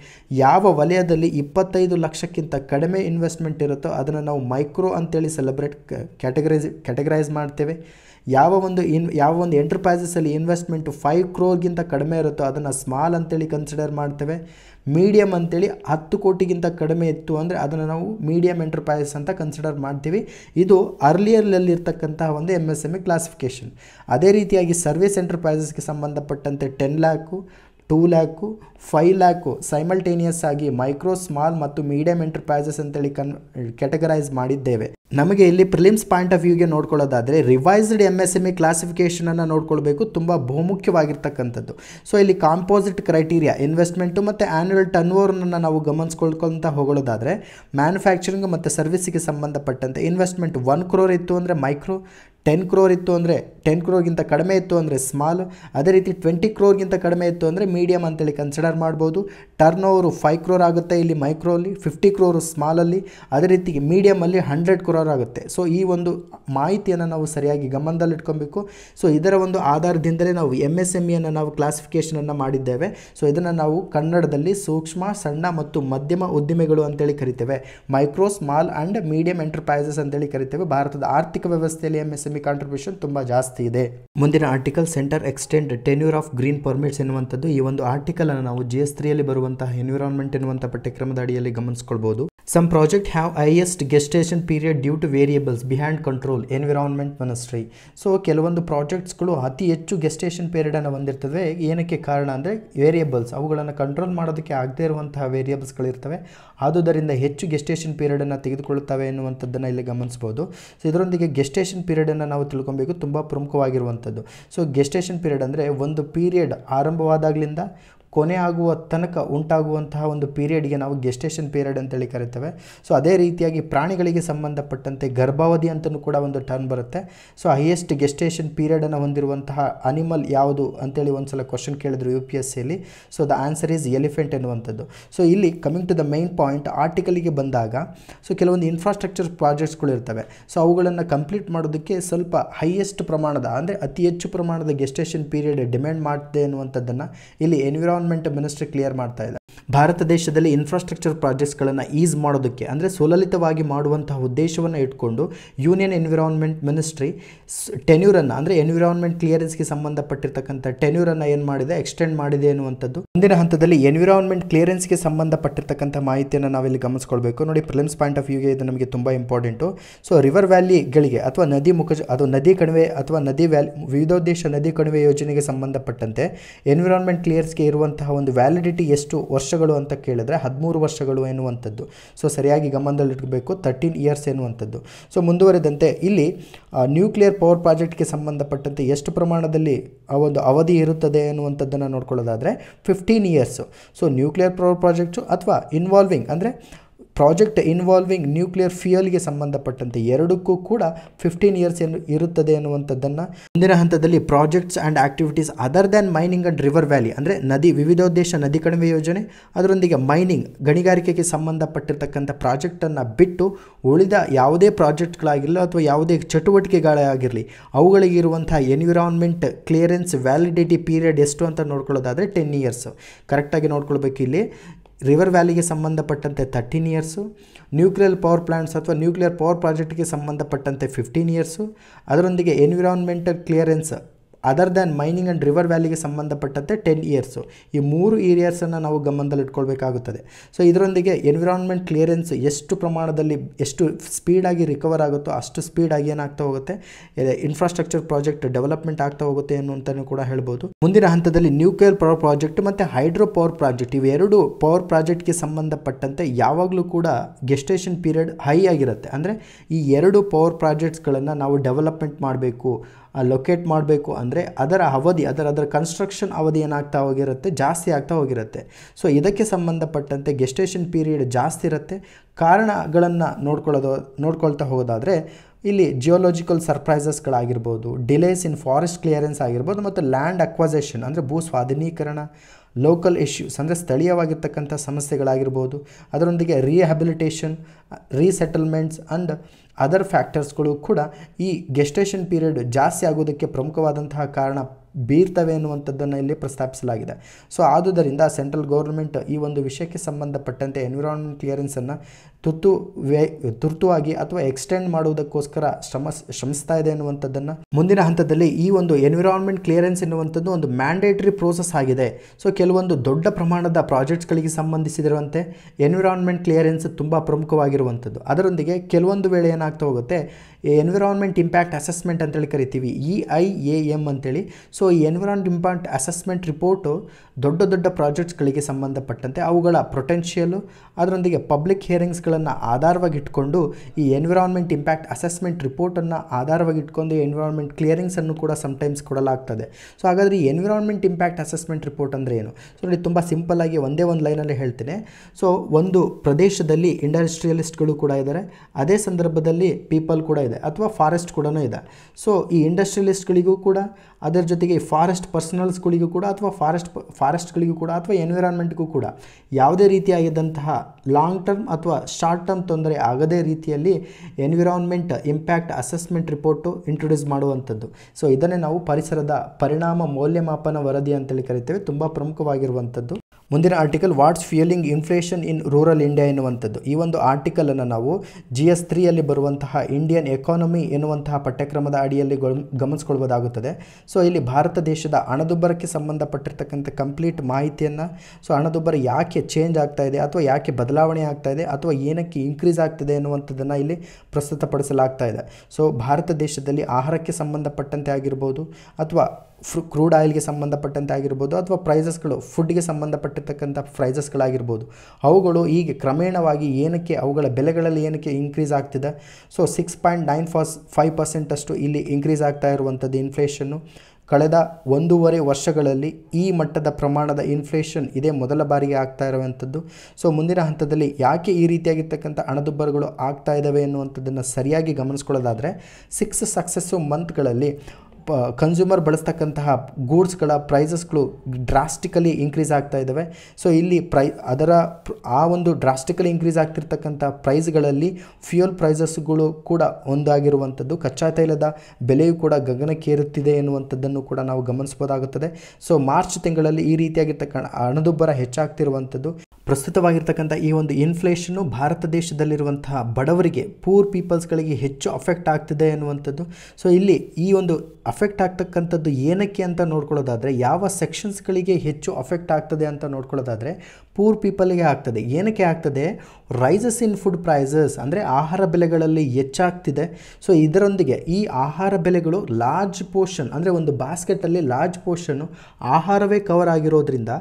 ಯಾವ ವಲಯದಲ್ಲಿ ಇಪ್ಪತ್ತೈದು ಲಕ್ಷಕ್ಕಿಂತ ಕಡಿಮೆ ಇನ್ವೆಸ್ಟ್ಮೆಂಟ್ ಇರುತ್ತೋ ಅದನ್ನು ನಾವು ಮೈಕ್ರೋ ಅಂತೇಳಿ ಸೆಲೆಬ್ರೇಟ್ ಕ್ಯಾಟಗರೈಸ್ ಕ್ಯಾಟಗರೈಸ್ ಮಾಡ್ತೇವೆ ಯಾವ ಒಂದು ಇನ್ ಯಾವ ಒಂದು ಎಂಟರ್ಪ್ರೈಸಸಲ್ಲಿ ಇನ್ವೆಸ್ಟ್ಮೆಂಟು ಫೈವ್ ಕ್ರೋರ್ಗಿಂತ ಕಡಿಮೆ ಇರುತ್ತೋ ಅದನ್ನು ಸ್ಮಾಲ್ ಅಂತೇಳಿ ಕನ್ಸಿಡರ್ ಮಾಡ್ತೇವೆ ಮೀಡಿಯಮ್ ಅಂತೇಳಿ ಹತ್ತು ಕೋಟಿಗಿಂತ ಕಡಿಮೆ ಇತ್ತು ಅಂದರೆ ಅದನ್ನು ನಾವು ಮೀಡಿಯಮ್ ಎಂಟರ್ಪ್ರೈಸಸ್ ಅಂತ ಕನ್ಸಿಡರ್ ಮಾಡ್ತೀವಿ ಇದು ಅರ್ಲಿಯರ್ಲಲ್ಲಿರ್ತಕ್ಕಂತಹ ಒಂದು M S M E classification ಅದೇ ರೀತಿಯಾಗಿ ಸರ್ವಿಸ್ ಎಂಟರ್ಪ್ರೈಸಸ್ಗೆ ಸಂಬಂಧಪಟ್ಟಂತೆ ten lakh two lakh five lakh simultaneous ಆಗಿ ಮೈಕ್ರೋ ಸ್ಮಾಲ್ ಮತ್ತು ಮೀಡಿಯಂ ಎಂಟರ್ಪ್ರೈಸಸ್ ಅಂತೇಳಿ ಕನ್ ಕೆಟಗರೈಸ್ ಮಾಡಿದ್ದೇವೆ ನಮಗೆ ಇಲ್ಲಿ ಪ್ರಿಲಿಮ್ಸ್ ಪಾಯಿಂಟ್ ಆಫ್ ವ್ಯೂಗೆ ನೋಡ್ಕೊಳ್ಳೋದಾದರೆ revised M S M E ಕ್ಲಾಸಿಫಿಕೇಷನನ್ನು ನೋಡ್ಕೊಳ್ಬೇಕು ತುಂಬ ಬಹುಮುಖ್ಯವಾಗಿರ್ತಕ್ಕಂಥದ್ದು ಸೊ ಇಲ್ಲಿ ಕಾಂಪೋಸಿಟ್ ಕ್ರೈಟೀರಿಯಾ ಇನ್ವೆಸ್ಟ್ಮೆಂಟು ಮತ್ತು ಆ್ಯನ್ಯುವಲ್ ಟರ್ನ್ ಓವರ್ನನ್ನು ನಾವು ಗಮನಿಸ್ಕೊಳ್ಕೊಂತ ಹೋಗೋದಾದರೆ ಮ್ಯಾನುಫ್ಯಾಕ್ಚರಿಂಗ್ ಮತ್ತು ಸರ್ವಿಸ್ಗೆ ಸಂಬಂಧಪಟ್ಟಂತೆ ಇನ್ವೆಸ್ಟ್ಮೆಂಟ್ ಒನ್ ಕ್ರೋರ್ ಇತ್ತು ಅಂದರೆ ಮೈಕ್ರೋ ಟೆನ್ ಕ್ರೋರ್ ಇತ್ತು ಅಂದರೆ ಟೆನ್ ಕ್ರೋರ್ಗಿಂತ ಕಡಿಮೆ ಇತ್ತು ಅಂದರೆ ಸ್ಮಾಲ್ ಅದೇ ರೀತಿ ಟ್ವೆಂಟಿ ಕ್ರೋರ್ಗಿಂತ ಕಡಿಮೆ ಇತ್ತು ಅಂದರೆ ಮೀಡಿಯಮ್ ಅಂತೇಳಿ ಕನ್ಸಿಡರ್ ಮಾಡ್ಬೋದು ಟರ್ನ್ ಓವರು ಫೈವ್ ಕ್ರೋರ್ ಆಗುತ್ತೆ ಇಲ್ಲಿ ಮೈಕ್ರೋಲಿ ಫಿಫ್ಟಿ ಕ್ರೋರು ಸ್ಮಾಲಲ್ಲಿ ಅದೇ ರೀತಿ ಮೀಡಿಯಮಲ್ಲಿ ಹಂಡ್ರೆಡ್ ಕ್ರೋರ್ ಆಗುತ್ತೆ ಸೊ ಈ ಒಂದು ಮಾಹಿತಿಯನ್ನು ನಾವು ಸರಿಯಾಗಿ ಗಮನದಲ್ಲಿಟ್ಕೊಬೇಕು ಸೊ ಇದರ ಒಂದು ಆಧಾರದಿಂದಲೇ ನಾವು ಎಮ್ ಎಸ್ ಎಮ್ ಇಯನ್ನು ನಾವು ಕ್ಲಾಸಿಫಿಕೇಷನನ್ನು ಮಾಡಿದ್ದೇವೆ ಸೊ ಇದನ್ನು ನಾವು ಕನ್ನಡದಲ್ಲಿ ಸೂಕ್ಷ್ಮ ಸಣ್ಣ ಮತ್ತು ಮಧ್ಯಮ ಉದ್ದಿಮೆಗಳು ಅಂತೇಳಿ ಕರಿತೇವೆ micro small and medium enterprises ಅಂತೇಳಿ ಕರಿತೇವೆ ಭಾರತದ ಆರ್ಥಿಕ ವ್ಯವಸ್ಥೆಯಲ್ಲಿ ಎಮ್ ಎಸ್ ಎಮ್ ಕಾಂಟ್ರಿಬ್ಯೂಷನ್ ತುಂಬಾ ಜಾಸ್ತಿ ಇದೆ ಮುಂದಿನ article centre extend tenure of green permits ಎನ್ನುವಂಥದ್ದು ಈ ಒಂದು ಆರ್ಟಿಕಲ್ ಅನ್ನು ನಾವು ಜಿ ಎಸ್ ತ್ರೀಯಲ್ಲಿ ಬರುವಂತಹ ಎನ್ವಿರಾನ್ಮೆಂಟ್ ಎನ್ನುವಂಥ ಪಠ್ಯಕ್ರಮದ ಅಡಿಯಲ್ಲಿ ಗಮನಿಸಿಕೊಳ್ಬಹುದು some project have highest gestation period due to variables beyond control environment ministry so ಕೆಲವೊಂದು ಗಳು ಅತಿ ಹೆಚ್ಚು ಗೆಸ್ಟೇಷನ್ ಅನ್ನು ಹೊಂದಿರ್ತವೆ ಏನಕ್ಕೆ ಕಾರಣ ಅಂದ್ರೆ ವೇರಿಯಬಲ್ಸ್ ಅವುಗಳನ್ನು ಕಂಟ್ರೋಲ್ ಮಾಡೋದಕ್ಕೆ ಆಗದೇ ಇರುವಂತಹ ಗಳಿರ್ತವೆ ಆದುದರಿಂದ ಹೆಚ್ಚು ಗೆಸ್ಟೇಷನ್ ಪೀರಿಯಡನ್ನು ತೆಗೆದುಕೊಳ್ಳುತ್ತವೆ ಎನ್ನುವಂಥದ್ದನ್ನು ಇಲ್ಲಿ ಗಮನಿಸ್ಬೋದು ಸೊ ಇದರೊಂದಿಗೆ ಗೆಸ್ಟೇಷನ್ ಪೀರಿಯಡನ್ನು ನಾವು ತಿಳ್ಕೊಬೇಕು ತುಂಬ ಪ್ರಮುಖವಾಗಿರುವಂಥದ್ದು ಸೊ ಗೆಸ್ಟೇಷನ್ ಪೀರಿಯಡ್ ಅಂದರೆ ಒಂದು ಪೀರಿಯಡ್ ಆರಂಭವಾದಾಗಲಿಂದ ಕೊನೆ ಆಗುವ ತನಕ ಉಂಟಾಗುವಂತಹ ಒಂದು ಪೀರಿಯಡ್ಗೆ ನಾವು ಗೆಸ್ಟೇಷನ್ ಪೀರಿಯಡ್ ಅಂತೇಳಿ ಕರಿತೇವೆ ಸೊ ಅದೇ ರೀತಿಯಾಗಿ ಪ್ರಾಣಿಗಳಿಗೆ ಸಂಬಂಧಪಟ್ಟಂತೆ ಗರ್ಭಾವಧಿ ಅಂತಲೂ ಕೂಡ ಒಂದು ಟರ್ನ್ ಬರುತ್ತೆ ಸೊ ಹೈಯೆಸ್ಟ್ ಗೆಸ್ಟೇಷನ್ ಪೀರಿಯಡನ್ನು ಹೊಂದಿರುವಂತಹ ಅನಿಮಲ್ ಯಾವುದು ಅಂತೇಳಿ ಒಂದು ಸಲ ಕ್ವಶನ್ ಕೇಳಿದ್ರು ಯು ಪಿ ಎಸ್ ಸಿಯಲ್ಲಿ so the answer is elephant ಎನ್ನುವಂಥದ್ದು ಸೊ ಇಲ್ಲಿ coming to the main point ಆರ್ಟಿಕಲ್ಗೆ ಬಂದಾಗ ಸೊ ಕೆಲವೊಂದು ಇನ್ಫ್ರಾಸ್ಟ್ರಕ್ಚರ್ ಪ್ರಾಜೆಕ್ಟ್ಸ್ಗಳು ಇರ್ತವೆ ಸೊ ಅವುಗಳನ್ನು ಕಂಪ್ಲೀಟ್ ಮಾಡೋದಕ್ಕೆ ಸ್ವಲ್ಪ ಹೈಯೆಸ್ಟ್ ಪ್ರಮಾಣದ ಅಂದರೆ ಅತಿ ಹೆಚ್ಚು ಪ್ರಮಾಣದ ಗೆಸ್ಟೇಷನ್ ಪೀರಿಯಡ್ ಡಿಮ್ಯಾಂಡ್ ಮಾಡಿದೆ ಅನ್ನುವಂಥದ್ದನ್ನು ಇಲ್ಲಿ ಎನ್ವಿರಾನ್ ಮಿನಿಸ್ಟ್ರಿ ಕ್ಲಿಯರ್ ಮಾಡ್ತಾ ಇದೆ ಭಾರತ ದೇಶದಲ್ಲಿ ಇನ್ಫ್ರಾಸ್ಟ್ರಕ್ಚರ್ ಪ್ರಾಜೆಕ್ಟ್ಸ್ಗಳನ್ನು ಈಸ್ ಮಾಡೋದಕ್ಕೆ ಅಂದರೆ ಸುಲಲಿತವಾಗಿ ಮಾಡುವಂತಹ ಉದ್ದೇಶವನ್ನು ಇಟ್ಕೊಂಡು ಯೂನಿಯನ್ ಎನ್ವಿರಾನ್ಮೆಂಟ್ ಮಿನಿಸ್ಟ್ರಿ ಟೆನ್ಯೂರನ್ನು ಅಂದರೆ ಎನ್ವಿರಾನ್ಮೆಂಟ್ ಕ್ಲಿಯರೆನ್ಸ್ಗೆ ಸಂಬಂಧಪಟ್ಟಿರ್ತಕ್ಕಂಥ ಟೆನ್ಯೂರನ್ನು ಏನು ಮಾಡಿದೆ ಎಕ್ಸ್ಟೆಂಡ್ ಮಾಡಿದೆ ಅನ್ನುವಂಥದ್ದು ಮುಂದಿನ ಹಂತದಲ್ಲಿ ಎನ್ವಿರಾನ್ಮೆಂಟ್ ಕ್ಲಿಯರೆನ್ಸ್ಗೆ ಸಂಬಂಧಪಟ್ಟಿರ್ತಕ್ಕಂಥ ಮಾಹಿತಿಯನ್ನು ನಾವಿಲ್ಲಿ ಗಮನಿಸ್ಕೊಳ್ಬೇಕು ನೋಡಿ ಪ್ರಿಲಿಮ್ಸ್ ಪಾಯಿಂಟ್ ಆಫ್ ವ್ಯೂಗೆ ಇದು ನಮಗೆ ತುಂಬ ಇಂಪಾರ್ಟೆಂಟು ಸೊ ರಿವರ್ ವ್ಯಾಲಿಗಳಿಗೆ ಅಥವಾ ನದಿ ಮುಖಜ ಅದು ನದಿ ಕಣಿವೆ ಅಥವಾ ನದಿ ವ್ಯಾಲಿ ವಿವಿಧೋದ್ದೇಶ ನದಿ ಕಣಿವೆ ಯೋಜನೆಗೆ ಸಂಬಂಧಪಟ್ಟಂತೆ ಎನ್ವಿರಾನ್ಮೆಂಟ್ ಕ್ಲಿಯರ್ಸ್ಗೆ ಇರುವ ಇರುವಂತಹ ಒಂದು ವ್ಯಾಲಿಡಿಟಿ ಎಷ್ಟು ವರ್ಷಗಳು ಅಂತ ಕೇಳಿದ್ರೆ ಹದಿಮೂರು ವರ್ಷಗಳು ಎನ್ನುವಂಥದ್ದು ಸೊ ಸರಿಯಾಗಿ ಗಮನದಲ್ಲಿಟ್ಕೋಬೇಕು ತರ್ಟೀನ್ ಇಯರ್ಸ್ ಎನ್ನುವಂಥದ್ದು ಸೊ ಮುಂದುವರೆದಂತೆ ಇಲ್ಲಿ ನ್ಯೂಕ್ಲಿಯರ್ ಪವರ್ ಪ್ರಾಜೆಕ್ಟ್ಗೆ ಸಂಬಂಧಪಟ್ಟಂತೆ ಎಷ್ಟು ಪ್ರಮಾಣದಲ್ಲಿ ಆ ಒಂದು ಅವಧಿ ಇರುತ್ತದೆ ಎನ್ನುವಂಥದ್ದನ್ನು ನೋಡ್ಕೊಳ್ಳೋದಾದರೆ fifteen years so nuclear power project ಅಥವಾ ಇನ್ವಾಲ್ವಿಂಗ್ ಅಂದರೆ ಪ್ರಾಜೆಕ್ಟ್ ಇನ್ವಾಲ್ವಿಂಗ್ ನ್ಯೂಕ್ಲಿಯರ್ ಫ್ಯೂಯಲ್ಗೆ ಸಂಬಂಧಪಟ್ಟಂತೆ ಎರಡಕ್ಕೂ ಕೂಡ ಫಿಫ್ಟೀನ್ ಇಯರ್ಸ್ ಏನು ಇರುತ್ತದೆ ಅನ್ನುವಂಥದ್ದನ್ನು ಮುಂದಿನ ಹಂತದಲ್ಲಿ projects and activities other than mining and river valley ಅಂದರೆ ನದಿ ವಿವಿಧೋದ್ದೇಶ ನದಿ ಕಣಿವೆ ಯೋಜನೆ ಅದರೊಂದಿಗೆ ಮೈನಿಂಗ್ ಗಣಿಗಾರಿಕೆಗೆ ಸಂಬಂಧಪಟ್ಟಿರ್ತಕ್ಕಂಥ ಪ್ರಾಜೆಕ್ಟನ್ನು ಬಿಟ್ಟು ಉಳಿದ ಯಾವುದೇ ಪ್ರಾಜೆಕ್ಟ್ಗಳಾಗಿರಲಿ ಅಥವಾ ಯಾವುದೇ ಚಟುವಟಿಕೆಗಳಾಗಿರಲಿ ಅವುಗಳಿಗಿರುವಂಥ ಎನ್ವಿರಾನ್ಮೆಂಟ್ ಕ್ಲಿಯರೆನ್ಸ್ ವ್ಯಾಲಿಡಿಟಿ ಪೀರಿಯಡ್ ಎಷ್ಟು ಅಂತ ನೋಡ್ಕೊಳ್ಳೋದಾದರೆ ಟೆನ್ ಇಯರ್ಸ್ ಕರೆಕ್ಟಾಗಿ ನೋಡ್ಕೊಳ್ಬೇಕು ಇಲ್ಲಿ ರಿವರ್ ವ್ಯಾಲಿಗೆ ಸಂಬಂಧಪಟ್ಟಂತೆ thirteen years nuclear power plants ಅಥವಾ ನ್ಯೂಕ್ಲಿಯರ್ ಪವರ್ ಪ್ರಾಜೆಕ್ಟ್ಗೆ ಸಂಬಂಧಪಟ್ಟಂತೆ ಫಿಫ್ಟೀನ್ ಇಯರ್ಸು ಅದರೊಂದಿಗೆ environmental clearance other than mining and river ವ್ಯಾಲಿಗೆ ಸಂಬಂಧಪಟ್ಟಂತೆ ಟೆನ್ ಇಯರ್ಸು ಈ ಮೂರು ಏರಿಯಾಸನ್ನು ನಾವು ಗಮನದಲ್ಲಿ ಇಟ್ಕೊಳ್ಬೇಕಾಗುತ್ತದೆ ಸೊ ಇದರೊಂದಿಗೆ ಎನ್ವಿರಾನ್ಮೆಂಟ್ ಕ್ಲಿಯರೆನ್ಸ್ ಎಷ್ಟು ಪ್ರಮಾಣದಲ್ಲಿ ಎಷ್ಟು ಸ್ಪೀಡಾಗಿ ರಿಕವರ್ ಆಗುತ್ತೋ ಅಷ್ಟು ಸ್ಪೀಡಾಗಿ ಏನಾಗ್ತಾ ಹೋಗುತ್ತೆ ಇನ್ಫ್ರಾಸ್ಟ್ರಕ್ಚರ್ ಪ್ರಾಜೆಕ್ಟ್ ಡೆವಲಪ್ಮೆಂಟ್ ಆಗ್ತಾ ಹೋಗುತ್ತೆ ಅನ್ನುವಂತಲೂ ಕೂಡ ಹೇಳ್ಬೋದು ಮುಂದಿನ ಹಂತದಲ್ಲಿ ನ್ಯೂಕ್ಲಿಯರ್ ಪವರ್ ಪ್ರಾಜೆಕ್ಟ್ ಮತ್ತು ಹೈಡ್ರೋ ಪವರ್ ಪ್ರಾಜೆಕ್ಟ್ ಇವೆರಡು ಪವರ್ ಪ್ರಾಜೆಕ್ಟ್ಗೆ ಸಂಬಂಧಪಟ್ಟಂತೆ ಯಾವಾಗಲೂ ಕೂಡ ಗೆಸ್ಟೇಷನ್ ಪೀರಿಯಡ್ ಹೈ ಆಗಿರುತ್ತೆ ಅಂದರೆ ಈ ಎರಡು ಪವರ್ ಪ್ರಾಜೆಕ್ಟ್ಸ್ಗಳನ್ನು ನಾವು ಡೆವಲಪ್ಮೆಂಟ್ ಮಾಡಬೇಕು ಲೊಕೇಟ್ ಮಾಡಬೇಕು ಅಂದರೆ ಅದರ ಅವಧಿ ಅದರ ಅದರ ಕನ್ಸ್ಟ್ರಕ್ಷನ್ ಅವಧಿ ಏನಾಗ್ತಾ ಹೋಗಿರುತ್ತೆ ಜಾಸ್ತಿ ಆಗ್ತಾ ಹೋಗಿರುತ್ತೆ ಸೊ ಇದಕ್ಕೆ ಸಂಬಂಧಪಟ್ಟಂತೆ ಗೆಸ್ಟೇಷನ್ ಪೀರಿಯಡ್ ಜಾಸ್ತಿ ಇರುತ್ತೆ ಕಾರಣಗಳನ್ನು ನೋಡ್ಕೊಳ್ಳೋದು ನೋಡ್ಕೊಳ್ತಾ ಹೋಗೋದಾದರೆ ಇಲ್ಲಿ ಜಿಯೋಲಾಜಿಕಲ್ ಸರ್ಪ್ರೈಸಸ್ಗಳಾಗಿರ್ಬೋದು ಡಿಲೇಸ್ ಇನ್ ಫಾರೆಸ್ಟ್ ಕ್ಲಿಯರೆನ್ಸ್ ಆಗಿರ್ಬೋದು ಮತ್ತು ಲ್ಯಾಂಡ್ ಅಕ್ವಸೇಷನ್ ಅಂದರೆ ಭೂ ಸ್ವಾಧೀನೀಕರಣ ಲೋಕಲ್ ಇಶ್ಯೂಸ್ ಅಂದರೆ ಸ್ಥಳೀಯವಾಗಿರ್ತಕ್ಕಂಥ ಸಮಸ್ಯೆಗಳಾಗಿರ್ಬೋದು ಅದರೊಂದಿಗೆ ರೀಹ್ಯಾಬಿಲಿಟೇಷನ್ ರೀಸೆಟಲ್ಮೆಂಟ್ಸ್ ಆ್ಯಂಡ್ ಅದರ್ ಫ್ಯಾಕ್ಟರ್ಸ್ಗಳು ಕೂಡ ಈ ಗೆಸ್ಟೇಷನ್ ಪೀರಿಯಡ್ ಜಾಸ್ತಿ ಆಗೋದಕ್ಕೆ ಪ್ರಮುಖವಾದಂತಹ ಕಾರಣ ಬೀರ್ತವೆ ಅನ್ನುವಂಥದ್ದನ್ನು ಇಲ್ಲಿ ಪ್ರಸ್ತಾಪಿಸಲಾಗಿದೆ ಸೊ ಆದುದರಿಂದ ಸೆಂಟ್ರಲ್ ಗೌರ್ಮೆಂಟ್ ಈ ಒಂದು ವಿಷಯಕ್ಕೆ ಸಂಬಂಧಪಟ್ಟಂತೆ ಎನ್ವಿರಾನ್ಮೆಂಟ್ ಕ್ಲಿಯರೆನ್ಸನ್ನು ತುರ್ತು ವೇ ತುರ್ತುವಾಗಿ ಅಥವಾ ಎಕ್ಸ್ಟೆಂಡ್ ಮಾಡುವುದಕ್ಕೋಸ್ಕರ ಶ್ರಮ ಶ್ರಮಿಸ್ತಾ ಇದೆ ಅನ್ನುವಂಥದ್ದನ್ನು ಮುಂದಿನ ಹಂತದಲ್ಲಿ ಈ ಒಂದು ಎನ್ವಿರಾನ್ಮೆಂಟ್ ಕ್ಲಿಯರೆನ್ಸ್ ಎನ್ನುವಂಥದ್ದು ಒಂದು ಮ್ಯಾಂಡೇಟರಿ ಪ್ರೋಸೆಸ್ ಆಗಿದೆ ಸೊ ಕೆಲವೊಂದು ದೊಡ್ಡ ಪ್ರಮಾಣದ ಪ್ರಾಜೆಕ್ಟ್ಸ್ಗಳಿಗೆ ಸಂಬಂಧಿಸಿದಿರುವಂತೆ ಎನ್ವಿರಾನ್ಮೆಂಟ್ ಕ್ಲಿಯರೆನ್ಸ್ ತುಂಬ ಪ್ರಮುಖವಾಗಿರುವಂಥದ್ದು ಅದರೊಂದಿಗೆ ಕೆಲವೊಂದು ವೇಳೆ ಏನಾಗ್ತಾ ಹೋಗುತ್ತೆ ಎನ್ವಿರಾನ್ಮೆಂಟ್ ಇಂಪ್ಯಾಕ್ಟ್ ಅಸೆಸ್ಮೆಂಟ್ ಅಂತೇಳಿ ಕರಿತೀವಿ ಇ ಐ ಎ ಎಮ್ ಅಂತೇಳಿ ಸೊ ಸೊ ಈ ಎನ್ವಿರಾನ್ಮೆಂಟ್ ಇಂಪ್ಯಾಕ್ಟ್ ಅಸೆಸ್ಮೆಂಟ್ ರಿಪೋರ್ಟು ದೊಡ್ಡ ದೊಡ್ಡ ಪ್ರಾಜೆಕ್ಟ್ಸ್ಗಳಿಗೆ ಸಂಬಂಧಪಟ್ಟಂತೆ ಅವುಗಳ ಪ್ರೊಟೆನ್ಷಿಯಲು ಅದರೊಂದಿಗೆ ಪಬ್ಲಿಕ್ ಹಿಯರಿಂಗ್ಸ್ಗಳನ್ನು ಆಧಾರವಾಗಿ ಇಟ್ಕೊಂಡು ಈ ಎನ್ವಿರಾನ್ಮೆಂಟ್ ಇಂಪ್ಯಾಕ್ಟ್ ಅಸೆಸ್ಮೆಂಟ್ ರಿಪೋರ್ಟನ್ನು ಆಧಾರವಾಗಿ ಇಟ್ಕೊಂಡು ಎನ್ವಿರಾನ್ಮೆಂಟ್ ಕ್ಲಿಯರಿಂಗ್ಸನ್ನು ಕೂಡ ಸಮಟೈಮ್ಸ್ ಕೊಡಲಾಗ್ತದೆ ಸೊ ಹಾಗಾದರೆ ಈ ಎನ್ವಿರಾನ್ಮೆಂಟ್ ಇಂಪ್ಯಾಕ್ಟ್ ಅಸೆಸ್ಮೆಂಟ್ ರಿಪೋರ್ಟ್ ಅಂದರೆ ಏನು ಸೊ ನೋಡಿ ತುಂಬ ಸಿಂಪಲ್ ಆಗಿ ಒಂದೇ ಒಂದು ಲೈನಲ್ಲಿ ಹೇಳ್ತೀನಿ ಸೊ ಒಂದು ಪ್ರದೇಶದಲ್ಲಿ ಇಂಡಸ್ಟ್ರಿಯಲಿಸ್ಟ್ಗಳು ಕೂಡ ಇದ್ದಾರೆ ಅದೇ ಸಂದರ್ಭದಲ್ಲಿ ಪೀಪಲ್ ಕೂಡ ಇದೆ ಅಥವಾ ಫಾರೆಸ್ಟ್ ಕೂಡ ಇದೆ ಸೊ ಈ ಇಂಡಸ್ಟ್ರಿಯಲಿಸ್ಟ್ಗಳಿಗೂ ಕೂಡ ಅದರ ಜೊತೆಗೆ ಫಾರೆಸ್ಟ್ ಪರ್ಸನಲ್ಸ್ಗಳಿಗೂ ಕೂಡ ಅಥವಾ ಫಾರೆಸ್ಟ್ ಫಾರೆಸ್ಟ್ಗಳಿಗೂ ಕೂಡ ಅಥವಾ ಎನ್ವಿರಾನ್ಮೆಂಟ್ಗೂ ಕೂಡ ಯಾವುದೇ ರೀತಿಯಾಗಿದ್ದಂತಹ ಲಾಂಗ್ ಟರ್ಮ್ ಅಥವಾ ಶಾರ್ಟ್ ಟರ್ಮ್ ತೊಂದರೆ ಆಗದೇ ರೀತಿಯಲ್ಲಿ environment impact assessment report introduce ಮಾಡುವಂಥದ್ದು ಸೊ ಇದನ್ನೇ ನಾವು ಪರಿಸರದ ಪರಿಣಾಮ ಮೌಲ್ಯಮಾಪನ ವರದಿ ಅಂತೇಳಿ ಕರಿತೇವೆ ತುಂಬ ಪ್ರಮುಖವಾಗಿರುವಂಥದ್ದು ಮುಂದಿನ article what's fuelling inflation in rural India ಎನ್ನುವಂಥದ್ದು ಈ ಒಂದು ಆರ್ಟಿಕಲನ್ನು ನಾವು ಜಿ ಎಸ್ ತ್ರೀಯಲ್ಲಿ ಬರುವಂತಹ ಇಂಡಿಯನ್ ಎಕಾನಮಿ ಎನ್ನುವಂತಹ ಪಠ್ಯಕ್ರಮದ ಅಡಿಯಲ್ಲಿ ಗಮನಿಸ್ಕೊಳ್ಬೋದಾಗುತ್ತದೆ ಸೊ ಇಲ್ಲಿ ಭಾರತ ದೇಶದ ಹಣದುಬ್ಬರಕ್ಕೆ ಸಂಬಂಧಪಟ್ಟಿರ್ತಕ್ಕಂಥ ಕಂಪ್ಲೀಟ್ ಮಾಹಿತಿಯನ್ನು ಸೊ ಹಣದುಬ್ಬರ ಯಾಕೆ ಚೇಂಜ್ ಆಗ್ತಾ ಇದೆ ಅಥವಾ ಯಾಕೆ ಬದಲಾವಣೆ ಆಗ್ತಾ ಇದೆ ಅಥವಾ ಏನಕ್ಕೆ ಇನ್ಕ್ರೀಸ್ ಆಗ್ತಿದೆ ಎನ್ನುವಂಥದ್ದನ್ನು ಇಲ್ಲಿ ಪ್ರಸ್ತುತಪಡಿಸಲಾಗ್ತಾ ಇದೆ ಸೊ ಭಾರತ ದೇಶದಲ್ಲಿ ಆಹಾರಕ್ಕೆ ಸಂಬಂಧಪಟ್ಟಂತೆ ಆಗಿರ್ಬೋದು ಅಥವಾ ಫ್ರೂ ಕ್ರೂಡ್ ಆಯಿಲ್ಗೆ ಸಂಬಂಧಪಟ್ಟಂತೆ ಆಗಿರ್ಬೋದು ಅಥವಾ ಪ್ರೈಸಸ್ಗಳು ಫುಡ್ಗೆ ಸಂಬಂಧಪಟ್ಟಿರ್ತಕ್ಕಂಥ ಪ್ರೈಸಸ್ಗಳಾಗಿರ್ಬೋದು ಅವುಗಳು ಈಗ ಕ್ರಮೇಣವಾಗಿ ಏನಕ್ಕೆ ಅವುಗಳ ಬೆಲೆಗಳಲ್ಲಿ ಏನಕ್ಕೆ ಇನ್ಕ್ರೀಸ್ ಆಗ್ತಿದೆ ಸೊ ಸಿಕ್ಸ್ ಪಾಯಿಂಟ್ ನೈನ್ ಫಾಸ್ ಫೈವ್ ಪರ್ಸೆಂಟಷ್ಟು ಇಲ್ಲಿ ಇನ್ಕ್ರೀಸ್ ಆಗ್ತಾ ಇರುವಂಥದ್ದು ಇನ್ಫ್ಲೇಷನ್ನು ಕಳೆದ ಒಂದೂವರೆ ವರ್ಷಗಳಲ್ಲಿ ಈ ಮಟ್ಟದ ಪ್ರಮಾಣದ ಇನ್ಫ್ಲೇಷನ್ ಇದೇ ಮೊದಲ ಬಾರಿಗೆ ಆಗ್ತಾ ಇರುವಂಥದ್ದು ಸೊ ಮುಂದಿನ ಹಂತದಲ್ಲಿ ಯಾಕೆ ಈ ರೀತಿಯಾಗಿರ್ತಕ್ಕಂಥ ಹಣದುಬ್ಬರಗಳು ಆಗ್ತಾ ಇದ್ದಾವೆ ಅನ್ನುವಂಥದ್ದನ್ನು ಸರಿಯಾಗಿ ಗಮನಿಸ್ಕೊಳ್ಳೋದಾದರೆ ಸಿಕ್ಸ್ ಸಕ್ಸಸ್ಸು ಮಂತ್ಗಳಲ್ಲಿ ಪ ಕನ್ಸ್ಯೂಮರ್ ಬಳಸ್ತಕ್ಕಂತಹ ಗೂಡ್ಸ್ಗಳ ಪ್ರೈಸಸ್ಗಳು ಡ್ರಾಸ್ಟಿಕಲಿ ಇನ್ಕ್ರೀಸ್ ಆಗ್ತಾ ಇದ್ದಾವೆ ಸೊ ಇಲ್ಲಿ ಪ್ರೈ ಅದರ ಆ ಒಂದು ಡ್ರಾಸ್ಟಿಕಲಿ ಇನ್ಕ್ರೀಸ್ ಆಗ್ತಿರ್ತಕ್ಕಂಥ ಪ್ರೈಸ್ಗಳಲ್ಲಿ ಫ್ಯೂಯಲ್ ಪ್ರೈಸಸ್ಗಳು ಕೂಡ ಒಂದಾಗಿರುವಂಥದ್ದು ಕಚ್ಚಾ ತೈಲದ ಬೆಲೆಯು ಕೂಡ ಗಗನಕ್ಕೇರುತ್ತಿದೆ ಎನ್ನುವಂಥದ್ದನ್ನು ಕೂಡ ನಾವು ಗಮನಿಸ್ಬೋದಾಗುತ್ತದೆ ಸೊ ಮಾರ್ಚ್ ತಿಂಗಳಲ್ಲಿ ಈ ರೀತಿಯಾಗಿರ್ತಕ್ಕ ಹಣದುಬ್ಬರ ಹೆಚ್ಚಾಗ್ತಿರುವಂಥದ್ದು ಪ್ರಸ್ತುತವಾಗಿರ್ತಕ್ಕಂಥ ಈ ಒಂದು ಇನ್ಫ್ಲೇಷನ್ನು ಭಾರತ ದೇಶದಲ್ಲಿರುವಂತಹ ಬಡವರಿಗೆ ಪೂರ್ ಪೀಪಲ್ಸ್ಗಳಿಗೆ ಹೆಚ್ಚು ಅಫೆಕ್ಟ್ ಆಗ್ತಿದೆ ಅನ್ನುವಂಥದ್ದು ಸೊ ಇಲ್ಲಿ ಈ ಒಂದು ಅಫೆಕ್ಟ್ ಆಗ್ತಕ್ಕಂಥದ್ದು ಏನಕ್ಕೆ ಅಂತ ನೋಡ್ಕೊಳ್ಳೋದಾದರೆ ಯಾವ ಸೆಕ್ಷನ್ಸ್ಗಳಿಗೆ ಹೆಚ್ಚು ಅಫೆಕ್ಟ್ ಆಗ್ತದೆ ಅಂತ ನೋಡ್ಕೊಳ್ಳೋದಾದರೆ ಪೂರ್ ಪೀಪಲ್ಗೆ ಆಗ್ತದೆ ಏನಕ್ಕೆ ಆಗ್ತದೆ ರೈಸಸ್ ಇನ್ ಫುಡ್ ಪ್ರೈಸಸ್ ಅಂದರೆ ಆಹಾರ ಬೆಲೆಗಳಲ್ಲಿ ಹೆಚ್ಚಾಗ್ತಿದೆ ಸೊ ಇದರೊಂದಿಗೆ ಈ ಆಹಾರ ಬೆಲೆಗಳು ಲಾರ್ಜ್ ಪೋರ್ಷನ್ ಅಂದರೆ ಒಂದು ಬಾಸ್ಕೆಟಲ್ಲಿ ಲಾರ್ಜ್ ಪೋರ್ಷನ್ನು ಆಹಾರವೇ ಕವರ್ ಆಗಿರೋದ್ರಿಂದ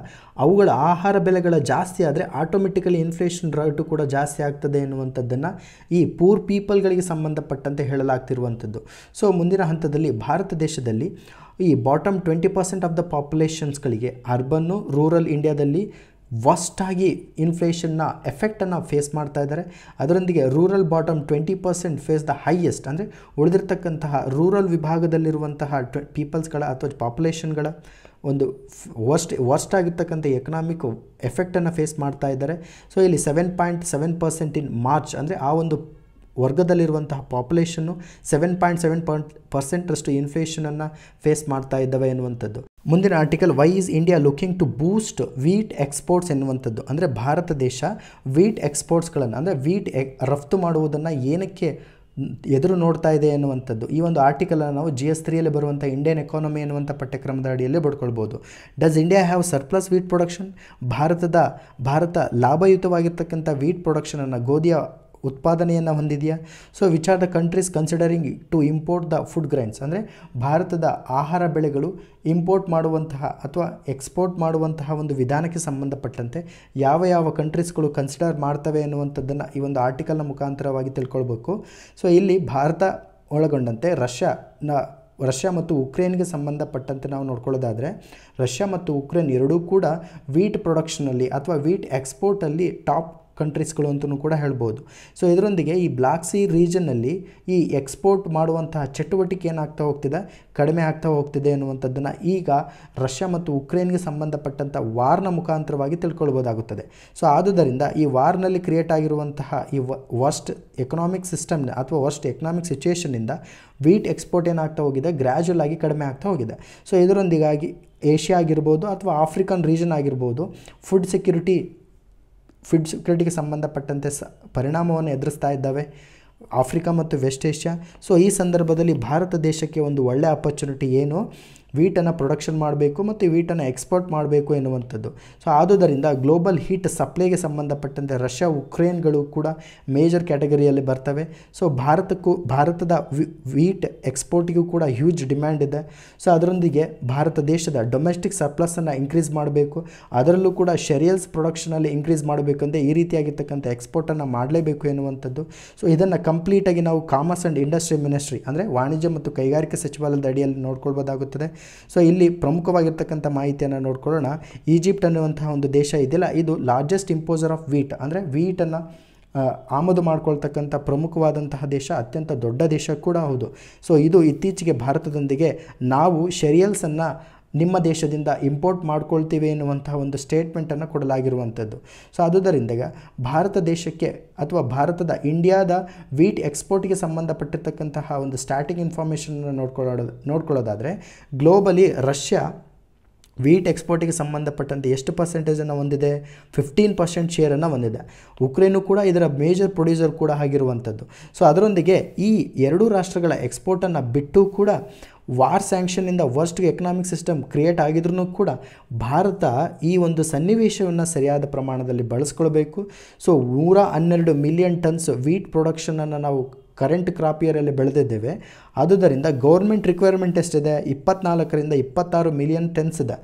ಅವುಗಳ ಆಹಾರ ಬೆಲೆಗಳ ಜಾಸ್ತಿ ಆದರೆ ಆಟೋಮೆಟಿಕಲಿ ಇನ್ಫ್ಲೇಷನ್ ರೇಟು ಕೂಡ ಜಾಸ್ತಿ ಆಗ್ತದೆ ಎನ್ನುವಂಥದ್ದನ್ನು ಈ ಪೂರ್ ಪೀಪಲ್ಗಳಿಗೆ ಸಂಬಂಧಪಟ್ಟಂತೆ ಹೇಳಲಾಗ್ತಿರುವಂಥದ್ದು ಸೊ ಮುಂದಿನ ಹಂತದಲ್ಲಿ ಭಾರತ ದೇಶದಲ್ಲಿ ಈ bottom twenty percent of the ಪಾಪ್ಯುಲೇಷನ್ಸ್ಗಳಿಗೆ ಅರ್ಬನ್ನು ರೂರಲ್ ಇಂಡಿಯಾದಲ್ಲಿ ವಸ್ಟಾಗಿ ಇನ್ಫ್ಲೇಷನ್ನ ಎಫೆಕ್ಟನ್ನು ಫೇಸ್ ಮಾಡ್ತಾ ಇದ್ದಾರೆ ಅದರೊಂದಿಗೆ rural bottom twenty percent face the highest ಅಂದರೆ ಉಳಿದಿರ್ತಕ್ಕಂತಹ ರೂರಲ್ ವಿಭಾಗದಲ್ಲಿರುವಂತಹ ಟ್ವೆ ಪೀಪಲ್ಸ್ಗಳ ಅಥವಾ ಪಾಪ್ಯುಲೇಷನ್ಗಳ ಒಂದು ವರ್ಸ್ಟ್ ವರ್ಸ್ಟ್ ಆಗಿರ್ತಕ್ಕಂಥ ಎಕನಾಮಿಕ್ ಎಫೆಕ್ಟನ್ನು ಫೇಸ್ ಮಾಡ್ತಾ ಇದ್ದಾರೆ ಸೊ ಇಲ್ಲಿ seven point seven percent in March ಅಂದರೆ ಆ ಒಂದು ವರ್ಗದಲ್ಲಿರುವಂತಹ population seven point seven point ಪರ್ಸೆಂಟ್ರಷ್ಟು ಇನ್ಫ್ಲೇಷನನ್ನು ಫೇಸ್ ಮಾಡ್ತಾ ಇದ್ದಾವೆ ಎನ್ನುವಂಥದ್ದು ಮುಂದಿನ article Y is India looking to boost wheat exports ಎನ್ನುವಂಥದ್ದು ಅಂದರೆ ಭಾರತ ದೇಶ ವೀಟ್ ಎಕ್ಸ್ಪೋರ್ಟ್ಸ್ಗಳನ್ನು ಅಂದರೆ ವೀಟ್ ಎಕ್ ರಫ್ತು ಮಾಡುವುದನ್ನು ಏನಕ್ಕೆ ಎದುರು ನೋಡ್ತಾ ಇದೆ ಎನ್ನುವಂಥದ್ದು ಈ ಒಂದು ಆರ್ಟಿಕಲನ್ನು ನಾವು ಜಿ ಎಸ್ ತ್ರೀಯಲ್ಲಿ ಬರುವಂಥ ಇಂಡಿಯನ್ ಎಕಾನಮಿ ಎನ್ನುವಂಥ ಪಠ್ಯಕ್ರಮದ ಅಡಿಯಲ್ಲೇ ಪಡ್ಕೊಳ್ಬೋದು does India have surplus wheat production ಭಾರತದ ಭಾರತ ಲಾಭಯುತವಾಗಿರ್ತಕ್ಕಂಥ ವೀಟ್ ಪ್ರೊಡಕ್ಷನನ್ನು ಗೋಧಿಯ ಉತ್ಪಾದನೆಯನ್ನು ಹೊಂದಿದೆಯಾ so which are the countries considering to import the food grains ಅಂದರೆ ಭಾರತದ ಆಹಾರ ಬೆಳೆಗಳು ಇಂಪೋರ್ಟ್ ಮಾಡುವಂತಹ ಅಥವಾ ಎಕ್ಸ್ಪೋರ್ಟ್ ಮಾಡುವಂತಹ ಒಂದು ವಿಧಾನಕ್ಕೆ ಸಂಬಂಧಪಟ್ಟಂತೆ ಯಾವ ಯಾವ ಕಂಟ್ರೀಸ್ಗಳು ಕನ್ಸಿಡರ್ ಮಾಡ್ತವೆ ಅನ್ನುವಂಥದ್ದನ್ನು ಈ ಒಂದು ಆರ್ಟಿಕಲ್ನ ಮುಖಾಂತರವಾಗಿ ತಿಳ್ಕೊಳ್ಬೇಕು ಸೊ ಇಲ್ಲಿ ಭಾರತ ಒಳಗೊಂಡಂತೆ ರಷ್ಯಾನ ರಷ್ಯಾ ಮತ್ತು ಉಕ್ರೇನ್ಗೆ ಸಂಬಂಧಪಟ್ಟಂತೆ ನಾವು ನೋಡ್ಕೊಳ್ಳೋದಾದರೆ ರಷ್ಯಾ ಮತ್ತು ಉಕ್ರೇನ್ ಎರಡೂ ಕೂಡ ವೀಟ್ ಪ್ರೊಡಕ್ಷನಲ್ಲಿ ಅಥವಾ ವೀಟ್ ಎಕ್ಸ್ಪೋರ್ಟಲ್ಲಿ ಟಾಪ್ ಕಂಟ್ರೀಸ್ಗಳು ಅಂತಲೂ ಕೂಡ ಹೇಳ್ಬೋದು ಸೊ ಇದರೊಂದಿಗೆ ಈ ಬ್ಲಾಕ್ ಸಿ ರೀಜನ್ನಲ್ಲಿ ಈ ಎಕ್ಸ್ಪೋರ್ಟ್ ಮಾಡುವಂತಹ ಚಟುವಟಿಕೆ ಏನಾಗ್ತಾ ಹೋಗ್ತಿದೆ ಕಡಿಮೆ ಆಗ್ತಾ ಹೋಗ್ತಿದೆ ಅನ್ನುವಂಥದ್ದನ್ನು ಈಗ ರಷ್ಯಾ ಮತ್ತು ಉಕ್ರೇನ್ಗೆ ಸಂಬಂಧಪಟ್ಟಂಥ ವಾರ್ನ ಮುಖಾಂತರವಾಗಿ ತಿಳ್ಕೊಳ್ಬೋದಾಗುತ್ತದೆ ಸೊ ಆದುದರಿಂದ ಈ ವಾರ್ನಲ್ಲಿ ಕ್ರಿಯೇಟ್ ಆಗಿರುವಂತಹ ಈ ವರ್ಸ್ಟ್ ಎಕನಾಮಿಕ್ ಸಿಸ್ಟಮ್ನ ಅಥವಾ ವರ್ಸ್ಟ್ ಎಕನಾಮಿಕ್ ಸಿಚುಯೇಷನಿಂದ ವೀಟ್ ಎಕ್ಸ್ಪೋರ್ಟ್ ಏನಾಗ್ತಾ ಹೋಗಿದೆ ಗ್ರ್ಯಾಜುವಲ್ ಆಗಿ ಕಡಿಮೆ ಆಗ್ತಾ ಹೋಗಿದೆ ಸೊ ಇದರೊಂದಿಗಾಗಿ ಏಷ್ಯಾ ಆಗಿರ್ಬೋದು ಅಥವಾ ಆಫ್ರಿಕನ್ ರೀಜನ್ ಆಗಿರ್ಬೋದು ಫುಡ್ ಸೆಕ್ಯೂರಿಟಿ ಫುಡ್ ಸೆಕ್ಯೂರಿಟಿಗೆ ಸಂಬಂಧಪಟ್ಟಂತೆ ಸ ಪರಿಣಾಮವನ್ನು ಎದುರಿಸ್ತಾ ಇದ್ದಾವೆ ಆಫ್ರಿಕಾ ಮತ್ತು ವೆಸ್ಟ್ ಏಷ್ಯಾ ಸೊ ಈ ಸಂದರ್ಭದಲ್ಲಿ ಭಾರತ ದೇಶಕ್ಕೆ ಒಂದು ಒಳ್ಳೆಯ ಅಪರ್ಚುನಿಟಿ ಏನು ವೀಟನ್ನು ಪ್ರೊಡಕ್ಷನ್ ಮಾಡಬೇಕು ಮತ್ತು ವೀಟನ್ನು ಎಕ್ಸ್ಪೋರ್ಟ್ ಮಾಡಬೇಕು ಎನ್ನುವಂಥದ್ದು ಸೊ ಆದುದರಿಂದ ಗ್ಲೋಬಲ್ ಹೀಟ್ ಸಪ್ಲೈಗೆ ಸಂಬಂಧಪಟ್ಟಂತೆ ರಷ್ಯಾ ಉಕ್ರೇನ್ಗಳು ಕೂಡ ಮೇಜರ್ ಕ್ಯಾಟಗರಿಯಲ್ಲಿ ಬರ್ತವೆ ಸೊ ಭಾರತಕ್ಕೂ ಭಾರತದ ವೀಟ್ ಎಕ್ಸ್ಪೋರ್ಟಿಗೂ ಕೂಡ ಹ್ಯೂಜ್ ಡಿಮ್ಯಾಂಡ್ ಇದೆ ಸೊ ಅದರೊಂದಿಗೆ ಭಾರತ ದೇಶದ ಡೊಮೆಸ್ಟಿಕ್ ಸಪ್ಲಸನ್ನು ಇನ್ಕ್ರೀಸ್ ಮಾಡಬೇಕು ಅದರಲ್ಲೂ ಕೂಡ ಶೆರಿಯಲ್ಸ್ ಪ್ರೊಡಕ್ಷನಲ್ಲಿ ಇನ್ಕ್ರೀಸ್ ಮಾಡಬೇಕಂದ್ರೆ ಈ ರೀತಿಯಾಗಿರ್ತಕ್ಕಂಥ ಎಕ್ಸ್ಪೋರ್ಟನ್ನು ಮಾಡಲೇಬೇಕು ಎನ್ನುವಂಥದ್ದು ಸೊ ಇದನ್ನು ಕಂಪ್ಲೀಟಾಗಿ ನಾವು ಕಾಮರ್ಸ್ ಆ್ಯಂಡ್ ಇಂಡಸ್ಟ್ರಿ ಮಿನಿಸ್ಟ್ರಿ ಅಂದರೆ ವಾಣಿಜ್ಯ ಮತ್ತು ಕೈಗಾರಿಕೆ ಸಚಿವಾಲಯದ ಅಡಿಯಲ್ಲಿ ನೋಡ್ಕೊಳ್ಬೋದಾಗುತ್ತದೆ ಸೊ ಇಲ್ಲಿ ಪ್ರಮುಖವಾಗಿರ್ತಕ್ಕಂಥ ಮಾಹಿತಿಯನ್ನು ನೋಡ್ಕೊಳ್ಳೋಣ ಈಜಿಪ್ಟ್ ಅನ್ನುವಂತಹ ಒಂದು ದೇಶ ಇದೆಯಲ್ಲ ಇದು ಲಾರ್ಜೆಸ್ಟ್ ಇಂಪೋಸರ್ ಆಫ್ ವೀಟ್ ಅಂದರೆ ವೀಟನ್ನು ಆಮದು ಮಾಡ್ಕೊಳ್ತಕ್ಕಂಥ ಪ್ರಮುಖವಾದಂತಹ ದೇಶ ಅತ್ಯಂತ ದೊಡ್ಡ ದೇಶ ಕೂಡ ಹೌದು ಸೊ ಇದು ಇತ್ತೀಚೆಗೆ ಭಾರತದೊಂದಿಗೆ ನಾವು ಶೆರಿಯಲ್ಸನ್ನು ನಿಮ್ಮ ದೇಶದಿಂದ ಇಂಪೋರ್ಟ್ ಮಾಡ್ಕೊಳ್ತೀವಿ ಎನ್ನುವಂತಹ ಒಂದು ಸ್ಟೇಟ್ಮೆಂಟನ್ನು ಕೊಡಲಾಗಿರುವಂಥದ್ದು ಸೊ ಆದುದರಿಂದ ಭಾರತ ದೇಶಕ್ಕೆ ಅಥವಾ ಭಾರತದ ಇಂಡಿಯಾದ ವೀಟ್ ಎಕ್ಸ್ಪೋರ್ಟ್ಗೆ ಸಂಬಂಧಪಟ್ಟಿರ್ತಕ್ಕಂತಹ ಒಂದು ಸ್ಟಾರ್ಟಿಂಗ್ ಇನ್ಫಾರ್ಮೇಷನ್ನ ನೋಡ್ಕೊಳ್ಳೋದು ನೋಡ್ಕೊಳ್ಳೋದಾದರೆ ಗ್ಲೋಬಲಿ ರಷ್ಯಾ ವೀಟ್ ಎಕ್ಸ್ಪೋರ್ಟಿಗೆ ಸಂಬಂಧಪಟ್ಟಂತೆ ಎಷ್ಟು ಪರ್ಸೆಂಟೇಜನ್ನು ಹೊಂದಿದೆ ಫಿಫ್ಟೀನ್ ಪರ್ಸೆಂಟ್ ಶೇರನ್ನು ಹೊಂದಿದೆ ಉಕ್ರೇನು ಕೂಡ ಇದರ ಮೇಜರ್ ಪ್ರೊಡ್ಯೂಸರ್ ಕೂಡ ಆಗಿರುವಂಥದ್ದು ಸೊ ಅದರೊಂದಿಗೆ ಈ ಎರಡೂ ರಾಷ್ಟ್ರಗಳ ಎಕ್ಸ್ಪೋರ್ಟನ್ನು ಬಿಟ್ಟು ಕೂಡ ವಾರ್ ಸ್ಯಾಂಕ್ಷನ್ನಿಂದ ವರ್ಸ್ಟ್ ಎಕನಾಮಿಕ್ ಸಿಸ್ಟಮ್ ಕ್ರಿಯೇಟ್ ಆಗಿದ್ರೂ ಕೂಡ ಭಾರತ ಈ ಒಂದು ಸನ್ನಿವೇಶವನ್ನು ಸರಿಯಾದ ಪ್ರಮಾಣದಲ್ಲಿ ಬಳಸ್ಕೊಳ್ಬೇಕು ಸೊ ನೂರ ಹನ್ನೆರಡು ಮಿಲಿಯನ್ ಟನ್ಸ್ ವೀಟ್ ಪ್ರೊಡಕ್ಷನನ್ನು ನಾವು ಕರೆಂಟ್ ಕ್ರಾಪ್ ಇಯರಲ್ಲಿ ಬೆಳೆದಿದ್ದೇವೆ ಅದುದರಿಂದ ಗೌರ್ಮೆಂಟ್ ರಿಕ್ವೈರ್ಮೆಂಟ್ ಎಷ್ಟಿದೆ ಇಪ್ಪತ್ನಾಲ್ಕರಿಂದ ಇಪ್ಪತ್ತಾರು ಮಿಲಿಯನ್ ಟೆನ್ಸ್ ಇದೆ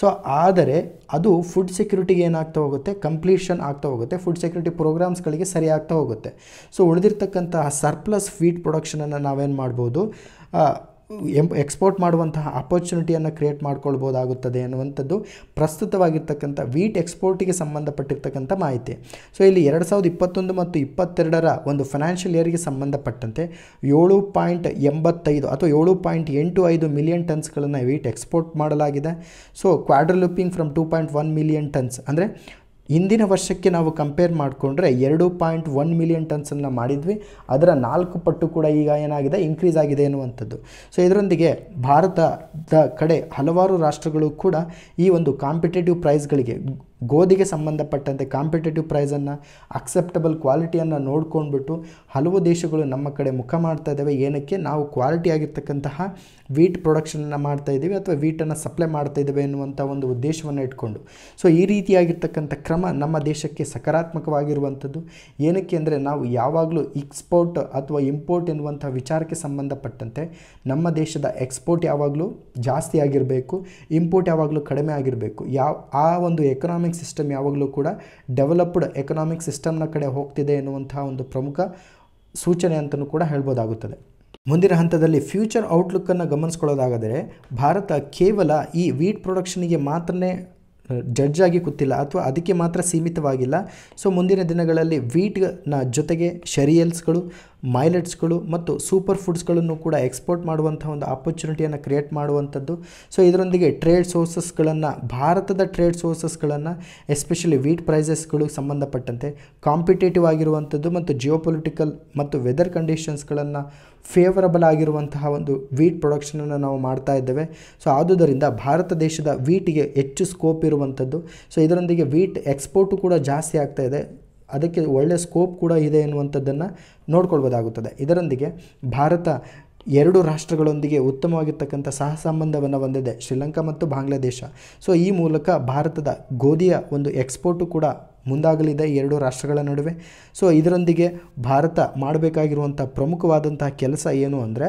ಸೊ ಆದರೆ ಅದು ಫುಡ್ ಸೆಕ್ಯೂರಿಟಿಗೆ ಏನಾಗ್ತಾ ಹೋಗುತ್ತೆ ಕಂಪ್ಲೀಷನ್ ಆಗ್ತಾ ಹೋಗುತ್ತೆ ಫುಡ್ ಸೆಕ್ಯೂರಿಟಿ ಪ್ರೋಗ್ರಾಮ್ಸ್ಗಳಿಗೆ ಸರಿ ಆಗ್ತಾ ಹೋಗುತ್ತೆ ಸೊ ಉಳಿದಿರ್ತಕ್ಕಂತಹ ಸರ್ಪ್ಲಸ್ ಫೀಡ್ ಪ್ರೊಡಕ್ಷನನ್ನು ನಾವೇನು ಮಾಡ್ಬೋದು ಎಂ ಎಕ್ಸ್ಪೋರ್ಟ್ ಮಾಡುವಂತಹ ಆಪರ್ಚುನಿಟಿಯನ್ನು ಕ್ರಿಯೇಟ್ ಮಾಡ್ಕೊಳ್ಬೋದಾಗುತ್ತದೆ ಅನ್ನುವಂಥದ್ದು ಪ್ರಸ್ತುತವಾಗಿರ್ತಕ್ಕಂಥ ವೀಟ್ ಎಕ್ಸ್ಪೋರ್ಟಿಗೆ ಸಂಬಂಧಪಟ್ಟಿರ್ತಕ್ಕಂಥ ಮಾಹಿತಿ ಸೊ ಇಲ್ಲಿ ಎರಡು ಸಾವಿರದ ಇಪ್ಪತ್ತೊಂದು ಮತ್ತು ಇಪ್ಪತ್ತೆರಡರ ಒಂದು ಫೈನಾನ್ಷಿಯಲ್ ಇಯರ್ಗೆ ಸಂಬಂಧಪಟ್ಟಂತೆ ಏಳು ಪಾಯಿಂಟ್ ಎಂಬತ್ತೈದು ಅಥವಾ ಏಳು ಪಾಯಿಂಟ್ ಎಂಟು ಐದು ಮಿಲಿಯನ್ ಟನ್ಸ್ಗಳನ್ನು ವೀಟ್ ಎಕ್ಸ್ಪೋರ್ಟ್ ಮಾಡಲಾಗಿದೆ so quadrupling from two point one million tons ಅಂದರೆ ಹಿಂದಿನ ವರ್ಷಕ್ಕೆ ನಾವು ಕಂಪೇರ್ ಮಾಡಿಕೊಂಡ್ರೆ ಎರಡು ಪಾಯಿಂಟ್ ಒನ್ ಮಿಲಿಯನ್ ಟನ್ಸನ್ನು ಮಾಡಿದ್ವಿ ಅದರ ನಾಲ್ಕು ಪಟ್ಟು ಕೂಡ ಈಗ ಏನಾಗಿದೆ ಇನ್ಕ್ರೀಸ್ ಆಗಿದೆ ಎನ್ನುವಂಥದ್ದು ಸೊ ಇದರೊಂದಿಗೆ ಭಾರತದ ಕಡೆ ಹಲವಾರು ರಾಷ್ಟ್ರಗಳು ಕೂಡ ಈ ಒಂದು ಕಾಂಪಿಟೇಟಿವ್ ಪ್ರೈಸ್ಗಳಿಗೆ ಗೋಧಿಗೆ ಸಂಬಂಧಪಟ್ಟಂತೆ ಕಾಂಪಿಟೇಟಿವ್ ಪ್ರೈಸನ್ನು ಅಕ್ಸೆಪ್ಟಬಲ್ ಕ್ವಾಲಿಟಿಯನ್ನು ನೋಡ್ಕೊಂಡ್ಬಿಟ್ಟು ಹಲವು ದೇಶಗಳು ನಮ್ಮ ಕಡೆ ಮುಖ ಮಾಡ್ತಾ ಇದ್ದಾವೆ ಏನಕ್ಕೆ ನಾವು ಕ್ವಾಲಿಟಿ ಆಗಿರ್ತಕ್ಕಂತಹ ವೀಟ್ ಪ್ರೊಡಕ್ಷನನ್ನು ಮಾಡ್ತಾ ಇದ್ದೀವಿ ಅಥವಾ ವೀಟನ್ನು ಸಪ್ಲೈ ಮಾಡ್ತಾ ಇದ್ದೇವೆ ಎನ್ನುವಂಥ ಒಂದು ಉದ್ದೇಶವನ್ನು ಇಟ್ಕೊಂಡು ಸೊ ಈ ರೀತಿಯಾಗಿರ್ತಕ್ಕಂಥ ಕ್ರಮ ನಮ್ಮ ದೇಶಕ್ಕೆ ಸಕಾರಾತ್ಮಕವಾಗಿರುವಂಥದ್ದು ಏನಕ್ಕೆ ಅಂದರೆ ನಾವು ಯಾವಾಗಲೂ ಎಕ್ಸ್ಪೋರ್ಟ್ ಅಥವಾ ಇಂಪೋರ್ಟ್ ಎನ್ನುವಂಥ ವಿಚಾರಕ್ಕೆ ಸಂಬಂಧಪಟ್ಟಂತೆ ನಮ್ಮ ದೇಶದ ಎಕ್ಸ್ಪೋರ್ಟ್ ಯಾವಾಗಲೂ ಜಾಸ್ತಿ ಆಗಿರಬೇಕು ಇಂಪೋರ್ಟ್ ಯಾವಾಗಲೂ ಕಡಿಮೆ ಆಗಿರಬೇಕು ಯಾವ ಆ ಒಂದು ಎಕನಾಮಿ ಎಕನಾಮಿಕ್ ಸಿಸ್ಟಮ್ ಯಾವಾಗಲೂ ಕೂಡ ಡೆವಲಪ್ಡ್ ಎಕನಾಮಿಕ್ ಸಿಸ್ಟಮ್ನ ಕಡೆ ಹೋಗ್ತಿದೆ ಎನ್ನುವಂತಹ ಒಂದು ಪ್ರಮುಖ ಸೂಚನೆ ಅಂತಲೂ ಕೂಡ ಹೇಳ್ಬೋದಾಗುತ್ತದೆ ಮುಂದಿನ ಹಂತದಲ್ಲಿ ಫ್ಯೂಚರ್ ಔಟ್ಲುಕ್ಕನ್ನು ಗಮನಿಸ್ಕೊಳ್ಳೋದಾಗದರೆ ಭಾರತ ಕೇವಲ ಈ ವೀಟ್ ಪ್ರೊಡಕ್ಷನ್ಗೆ ಮಾತ್ರ ಜಡ್ಜ್ ಆಗಿ ಕೂತಿಲ್ಲ ಅಥವಾ ಅದಕ್ಕೆ ಮಾತ್ರ ಸೀಮಿತವಾಗಿಲ್ಲ ಸೊ ಮುಂದಿನ ದಿನಗಳಲ್ಲಿ ವೀಟ್ನ ಜೊತೆಗೆ ಶೆರಿಯಲ್ಸ್ಗಳು ಮೈಲೆಟ್ಸ್ಗಳು ಮತ್ತು ಸೂಪರ್ ಫುಡ್ಸ್ಗಳನ್ನು ಕೂಡ ಎಕ್ಸ್ಪೋರ್ಟ್ ಮಾಡುವಂಥ ಒಂದು ಆಪರ್ಚುನಿಟಿಯನ್ನು ಕ್ರಿಯೇಟ್ ಮಾಡುವಂಥದ್ದು ಸೊ ಇದರೊಂದಿಗೆ ಟ್ರೇಡ್ ಸೋರ್ಸಸ್ಗಳನ್ನು ಭಾರತದ ಟ್ರೇಡ್ ಸೋರ್ಸಸ್ಗಳನ್ನು ಎಸ್ಪೆಷಲಿ ವೀಟ್ ಪ್ರೈಸಸ್ಗಳಿಗೆ ಸಂಬಂಧಪಟ್ಟಂತೆ ಕಾಂಪಿಟೇಟಿವ್ ಆಗಿರುವಂಥದ್ದು ಮತ್ತು ಜಿಯೋಪೊಲಿಟಿಕಲ್ ಮತ್ತು ವೆದರ್ ಕಂಡೀಷನ್ಸ್ಗಳನ್ನು ಫೇವರಬಲ್ ಆಗಿರುವಂತಹ ಒಂದು ವೀಟ್ ಪ್ರೊಡಕ್ಷನನ್ನು ನಾವು ಮಾಡ್ತಾ ಇದ್ದೇವೆ ಸೊ ಆದುದರಿಂದ ಭಾರತ ದೇಶದ ವೀಟಿಗೆ ಹೆಚ್ಚು ಸ್ಕೋಪ್ ಇರುವಂಥದ್ದು ಸೊ ಇದರೊಂದಿಗೆ ವೀಟ್ ಎಕ್ಸ್ಪೋರ್ಟು ಕೂಡ ಜಾಸ್ತಿ ಆಗ್ತಾ ಇದೆ ಅದಕ್ಕೆ ಒಳ್ಳೆಯ ಸ್ಕೋಪ್ ಕೂಡ ಇದೆ ಎನ್ನುವಂಥದ್ದನ್ನು ನೋಡ್ಕೊಳ್ಬೋದಾಗುತ್ತದೆ ಇದರೊಂದಿಗೆ ಭಾರತ ಎರಡು ರಾಷ್ಟ್ರಗಳೊಂದಿಗೆ ಉತ್ತಮವಾಗಿರ್ತಕ್ಕಂಥ ಸಹ ಸಂಬಂಧವನ್ನು ಹೊಂದಿದೆ ಶ್ರೀಲಂಕಾ ಮತ್ತು ಬಾಂಗ್ಲಾದೇಶ ಸೊ ಈ ಮೂಲಕ ಭಾರತದ ಗೋಧಿಯ ಒಂದು ಎಕ್ಸ್ಪೋರ್ಟು ಕೂಡ ಮುಂದಾಗಲಿದೆ ಎರಡು ರಾಷ್ಟ್ರಗಳ ನಡುವೆ ಸೊ ಇದರೊಂದಿಗೆ ಭಾರತ ಮಾಡಬೇಕಾಗಿರುವಂಥ ಪ್ರಮುಖವಾದಂತಹ ಕೆಲಸ ಏನು ಅಂದರೆ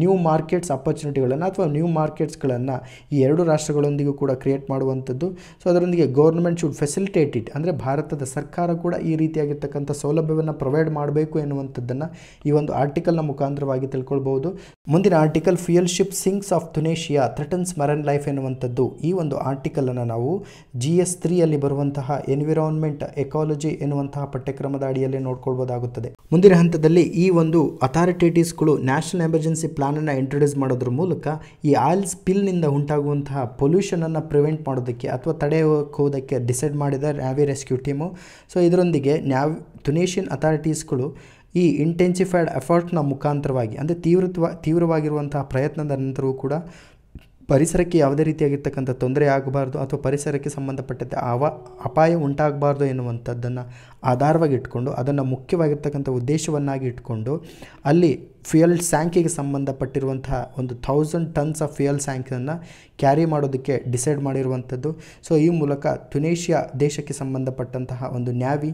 ನ್ಯೂ ಮಾರ್ಕೆಟ್ಸ್ ಅಪರ್ಚುನಿಟಿಗಳನ್ನು ಅಥವಾ ನ್ಯೂ ಮಾರ್ಕೆಟ್ಸ್ಗಳನ್ನು ಈ ಎರಡು ರಾಷ್ಟ್ರಗಳೊಂದಿಗೂ ಕೂಡ ಕ್ರಿಯೇಟ್ ಮಾಡುವಂಥದ್ದು ಸೊ ಅದರೊಂದಿಗೆ ಗೌರ್ಮೆಂಟ್ ಶುಡ್ ಫೆಸಿಲಿಟೇಟ್ ಇಟ್ ಅಂದರೆ ಭಾರತದ ಸರ್ಕಾರ ಕೂಡ ಈ ರೀತಿಯಾಗಿರ್ತಕ್ಕಂಥ ಸೌಲಭ್ಯವನ್ನು ಪ್ರೊವೈಡ್ ಮಾಡಬೇಕು ಎನ್ನುವಂಥದ್ದನ್ನು ಈ ಒಂದು ಆರ್ಟಿಕಲ್ನ ಮುಖಾಂತರವಾಗಿ ತಿಳ್ಕೊಳ್ಬಹುದು ಮುಂದಿನ article fuel ship sinks off Tunisia threatens marine life ಎನ್ನುವಂಥದ್ದು ಈ ಒಂದು ಆರ್ಟಿಕಲನ್ನು ನಾವು ಜಿ ಎಸ್ ತ್ರೀಯಲ್ಲಿ ಬರುವಂತಹ ಎನ್ವಿರಾನ್ಮೆಂಟ್ ಎಕಾಲಜಿ ಎನ್ನುವಂತಹ ಪಠ್ಯಕ್ರಮದ ಅಡಿಯಲ್ಲಿ ನೋಡ್ಕೊಳ್ಬೋದಾಗುತ್ತದೆ ಮುಂದಿನ ಹಂತದಲ್ಲಿ ಈ ಒಂದು ಅಥಾರಿಟೇಟಿಸ್ಗಳು ನ್ಯಾಷನಲ್ ಎಮರ್ಜೆನ್ಸಿ ಪ್ಲಾನ್ ಪ್ಲಾನನ್ನು ಇಂಟ್ರೊಡ್ಯೂಸ್ ಮಾಡೋದ್ರ ಮೂಲಕ ಈ ಆಯಿಲ್ ಸ್ಪಿಲ್ನಿಂದ ಉಂಟಾಗುವಂತಹ ಪೊಲ್ಯೂಷನನ್ನು ಪ್ರಿವೆಂಟ್ ಮಾಡೋದಕ್ಕೆ ಅಥವಾ ತಡೆಯೋಕೆ ಹೋಗೋದಕ್ಕೆ ಡಿಸೈಡ್ ಮಾಡಿದ ನ್ಯಾವಿ ರೆಸ್ಕ್ಯೂ ಟೀಮು ಸೊ ಇದರೊಂದಿಗೆ ನ್ಯಾವ್ ತುನೇಷಿಯನ್ ಅಥಾರಿಟೀಸ್ಗಳು ಈ ಇಂಟೆನ್ಸಿಫೈಡ್ ಎಫರ್ಟ್ನ ಮುಖಾಂತರವಾಗಿ ಅಂದರೆ ತೀವ್ರತ್ವ ತೀವ್ರವಾಗಿರುವಂತಹ ಪ್ರಯತ್ನದ ನಂತರವೂ ಕೂಡ ಪರಿಸರಕ್ಕೆ ಯಾವುದೇ ರೀತಿಯಾಗಿರ್ತಕ್ಕಂಥ ತೊಂದರೆ ಆಗಬಾರ್ದು ಅಥವಾ ಪರಿಸರಕ್ಕೆ ಸಂಬಂಧಪಟ್ಟಂತೆ ಅವ ಅಪಾಯ ಉಂಟಾಗಬಾರ್ದು ಎನ್ನುವಂಥದ್ದನ್ನು ಆಧಾರವಾಗಿ ಇಟ್ಕೊಂಡು ಅದನ್ನು ಮುಖ್ಯವಾಗಿರ್ತಕ್ಕಂಥ ಉದ್ದೇಶವನ್ನಾಗಿ ಇಟ್ಕೊಂಡು ಅಲ್ಲಿ ಫ್ಯೂಯಲ್ ಸ್ಯಾಂಕಿಗೆ ಸಂಬಂಧಪಟ್ಟಿರುವಂತಹ ಒಂದು ಥೌಸಂಡ್ ಟನ್ಸ್ ಆಫ್ ಫ್ಯೂಯಲ್ ಸ್ಯಾಂಕನ್ನು ಕ್ಯಾರಿ ಮಾಡೋದಕ್ಕೆ ಡಿಸೈಡ್ ಮಾಡಿರುವಂಥದ್ದು ಸೊ ಈ ಮೂಲಕ ಟ್ಯುನೇಷಿಯಾ ದೇಶಕ್ಕೆ ಸಂಬಂಧಪಟ್ಟಂತಹ ಒಂದು ನ್ಯಾವಿ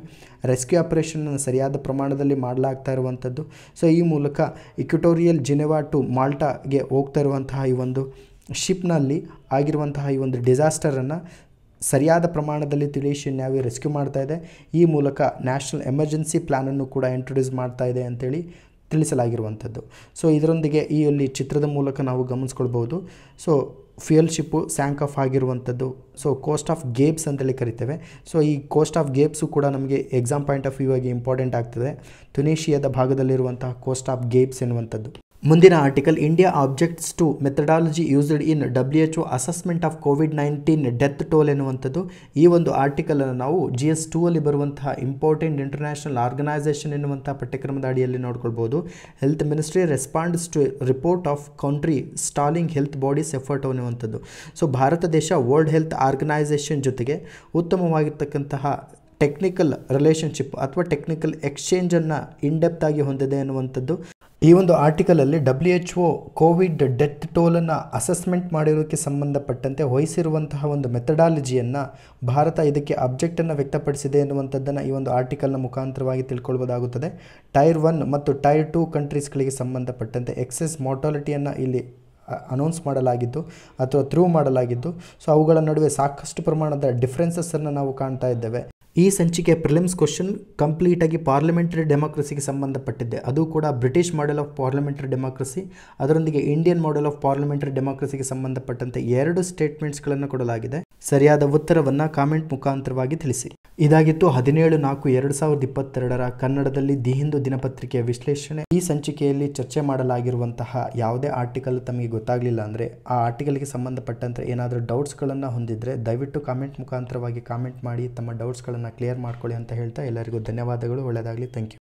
ರೆಸ್ಕ್ಯೂ ಆಪರೇಷನನ್ನು ಸರಿಯಾದ ಪ್ರಮಾಣದಲ್ಲಿ ಮಾಡಲಾಗ್ತಾ ಇರುವಂಥದ್ದು ಸೊ ಈ ಮೂಲಕ ಇಕ್ವಿಟೋರಿಯಲ್ ಜಿನೆವಾ ಟು ಮಾಲ್ಟಾಗೆ ಹೋಗ್ತಾ ಇರುವಂತಹ ಈ ಒಂದು ಶಿಪ್ನಲ್ಲಿ ಆಗಿರುವಂತಹ ಈ ಒಂದು ಡಿಸಾಸ್ಟರನ್ನು ಸರಿಯಾದ ಪ್ರಮಾಣದಲ್ಲಿ ತಿಳಿಸಿ ನಾವೇ ರೆಸ್ಕ್ಯೂ ಮಾಡ್ತಾ ಇದೆ ಈ ಮೂಲಕ ನ್ಯಾಷನಲ್ ಎಮರ್ಜೆನ್ಸಿ ಪ್ಲ್ಯಾನನ್ನು ಕೂಡ ಇಂಟ್ರೊಡ್ಯೂಸ್ ಮಾಡ್ತಾ ಇದೆ ಅಂತೇಳಿ ತಿಳಿಸಲಾಗಿರುವಂಥದ್ದು ಸೊ ಇದರೊಂದಿಗೆ ಈ ಅಲ್ಲಿ ಚಿತ್ರದ ಮೂಲಕ ನಾವು ಗಮನಿಸ್ಕೊಳ್ಬೋದು so fuel ship sank off ಆಗಿರುವಂಥದ್ದು ಸೊ ಕೋಸ್ಟ್ ಆಫ್ ಗೇಬ್ಸ್ ಅಂತೇಳಿ ಕರಿತೇವೆ ಸೊ ಈ ಕೋಸ್ಟ್ ಆಫ್ ಗೇಬ್ಸು ಕೂಡ ನಮಗೆ ಎಕ್ಸಾಮ್ ಪಾಯಿಂಟ್ ಆಫ್ ವ್ಯೂ ಆಗಿ ಇಂಪಾರ್ಟೆಂಟ್ ಆಗ್ತದೆ ತುನೇಷಿಯಾದ ಭಾಗದಲ್ಲಿರುವಂತಹ ಕೋಸ್ಟ್ ಆಫ್ ಗೇಬ್ಸ್ ಎನ್ನುವಂಥದ್ದು ಮುಂದಿನ article India objects to methodology used in W H O assessment of COVID nineteen death toll ಎನ್ನುವಂಥದ್ದು ಈ ಒಂದು ಆರ್ಟಿಕಲನ್ನು ನಾವು ಜಿ ಎಸ್ ಟೂ ಅಲ್ಲಿ ಬರುವಂತಹ ಇಂಪಾರ್ಟೆಂಟ್ ಇಂಟರ್ನ್ಯಾಷನಲ್ ಆರ್ಗನೈಸೇಷನ್ ಎನ್ನುವಂತಹ ಪಠ್ಯಕ್ರಮದ ಅಡಿಯಲ್ಲಿ ನೋಡ್ಕೊಳ್ಬೋದು health ministry responds to report of country stalling health bodies effort ಅನ್ನುವಂಥದ್ದು ಸೊ ಭಾರತ ದೇಶ ವರ್ಲ್ಡ್ ಹೆಲ್ತ್ ಆರ್ಗನೈಸೇಷನ್ ಜೊತೆಗೆ ಉತ್ತಮವಾಗಿರ್ತಕ್ಕಂತಹ ಟೆಕ್ನಿಕಲ್ ರಿಲೇಷನ್ಶಿಪ್ ಅಥವಾ ಟೆಕ್ನಿಕಲ್ ಎಕ್ಸ್ಚೇಂಜನ್ನು ಇನ್ಡೆಪ್ತ್ ಆಗಿ ಹೊಂದಿದೆ ಅನ್ನುವಂಥದ್ದು ಈ ಒಂದು ಆರ್ಟಿಕಲಲ್ಲಿ W H O COVID death ಟೋಲನ್ನು ಅಸೆಸ್ಮೆಂಟ್ ಮಾಡಿರೋಕ್ಕೆ ಸಂಬಂಧಪಟ್ಟಂತೆ ವಹಿಸಿರುವಂತಹ ಒಂದು ಮೆಥಡಾಲಜಿಯನ್ನು ಭಾರತ ಇದಕ್ಕೆ ಅಬ್ಜೆಕ್ಟನ್ನು ವ್ಯಕ್ತಪಡಿಸಿದೆ ಎನ್ನುವಂಥದ್ದನ್ನು ಈ ಒಂದು ಆರ್ಟಿಕಲ್ನ ಮುಖಾಂತರವಾಗಿ ತಿಳ್ಕೊಳ್ಬೋದಾಗುತ್ತದೆ ಟೈರ್ ಒನ್ ಮತ್ತು ಟೈರ್ ಟು ಕಂಟ್ರೀಸ್ಗಳಿಗೆ ಸಂಬಂಧಪಟ್ಟಂತೆ ಎಕ್ಸೆಸ್ ಮೋಟಾಲಿಟಿಯನ್ನು ಇಲ್ಲಿ ಅನೌನ್ಸ್ ಮಾಡಲಾಗಿದ್ದು ಅಥವಾ ಥ್ರೂ ಮಾಡಲಾಗಿದ್ದು ಸೊ ಅವುಗಳ ನಡುವೆ ಸಾಕಷ್ಟು ಪ್ರಮಾಣದ ಡಿಫ್ರೆನ್ಸಸ್ಸನ್ನು ನಾವು ಕಾಣ್ತಾ ಇದ್ದೇವೆ ಈ ಸಂಚಿಕೆ ಪ್ರಿಲಿಮ್ಸ್ ಕ್ವಶನ್ ಕಂಪ್ಲೀಟಾಗಿ ಪಾರ್ಲಿಮೆಂಟರಿ ಡೆಮಾಕ್ರಸಿಗೆ ಸಂಬಂಧಪಟ್ಟಿದ್ದೆ ಅದು ಕೂಡ British model of parliamentary democracy ಅದರೊಂದಿಗೆ ಇಂಡಿಯನ್ ಮಾಡೆಲ್ ಆಫ್ ಪಾರ್ಲಿಮೆಂಟರಿ ಡೆಮಾಕ್ರಸಿಗೆ ಸಂಬಂಧಪಟ್ಟಂತೆ ಎರಡು ಸ್ಟೇಟ್ಮೆಂಟ್ಸ್ಗಳನ್ನು ಕೊಡಲಾಗಿದೆ ಸರಿಯಾದ ಉತ್ತರವನ್ನು ಕಾಮೆಂಟ್ ಮುಖಾಂತರವಾಗಿ ತಿಳಿಸಿ ಇದಾಗಿತ್ತು ಹದಿನೇಳು ನಾಲ್ಕು ಎರಡು ಸಾವಿರದ ಇಪ್ಪತ್ತೆರಡರ ಕನ್ನಡದಲ್ಲಿ ದಿ ಹಿಂದೂ ದಿನಪತ್ರಿಕೆಯ ವಿಶ್ಲೇಷಣೆ ಈ ಸಂಚಿಕೆಯಲ್ಲಿ ಚರ್ಚೆ ಮಾಡಲಾಗಿರುವಂತಹ ಯಾವುದೇ ಆರ್ಟಿಕಲ್ ತಮಗೆ ಗೊತ್ತಾಗಲಿಲ್ಲ ಅಂದರೆ ಆ ಆರ್ಟಿಕಲ್ಗೆ ಸಂಬಂಧಪಟ್ಟಂತೆ ಏನಾದರೂ ಡೌಟ್ಸ್ಗಳನ್ನು ಹೊಂದಿದರೆ ದಯವಿಟ್ಟು ಕಾಮೆಂಟ್ ಮುಖಾಂತರವಾಗಿ ಕಾಮೆಂಟ್ ಮಾಡಿ ತಮ್ಮ ಡೌಟ್ಸ್ಗಳನ್ನು ಕ್ಲಿಯರ್ ಮಾಡ್ಕೊಳ್ಳಿ ಅಂತ ಹೇಳ್ತಾ ಎಲ್ಲರಿಗೂ ಧನ್ಯವಾದಗಳು ಒಳ್ಳೆಯದಾಗಲಿ ಥ್ಯಾಂಕ್ ಯು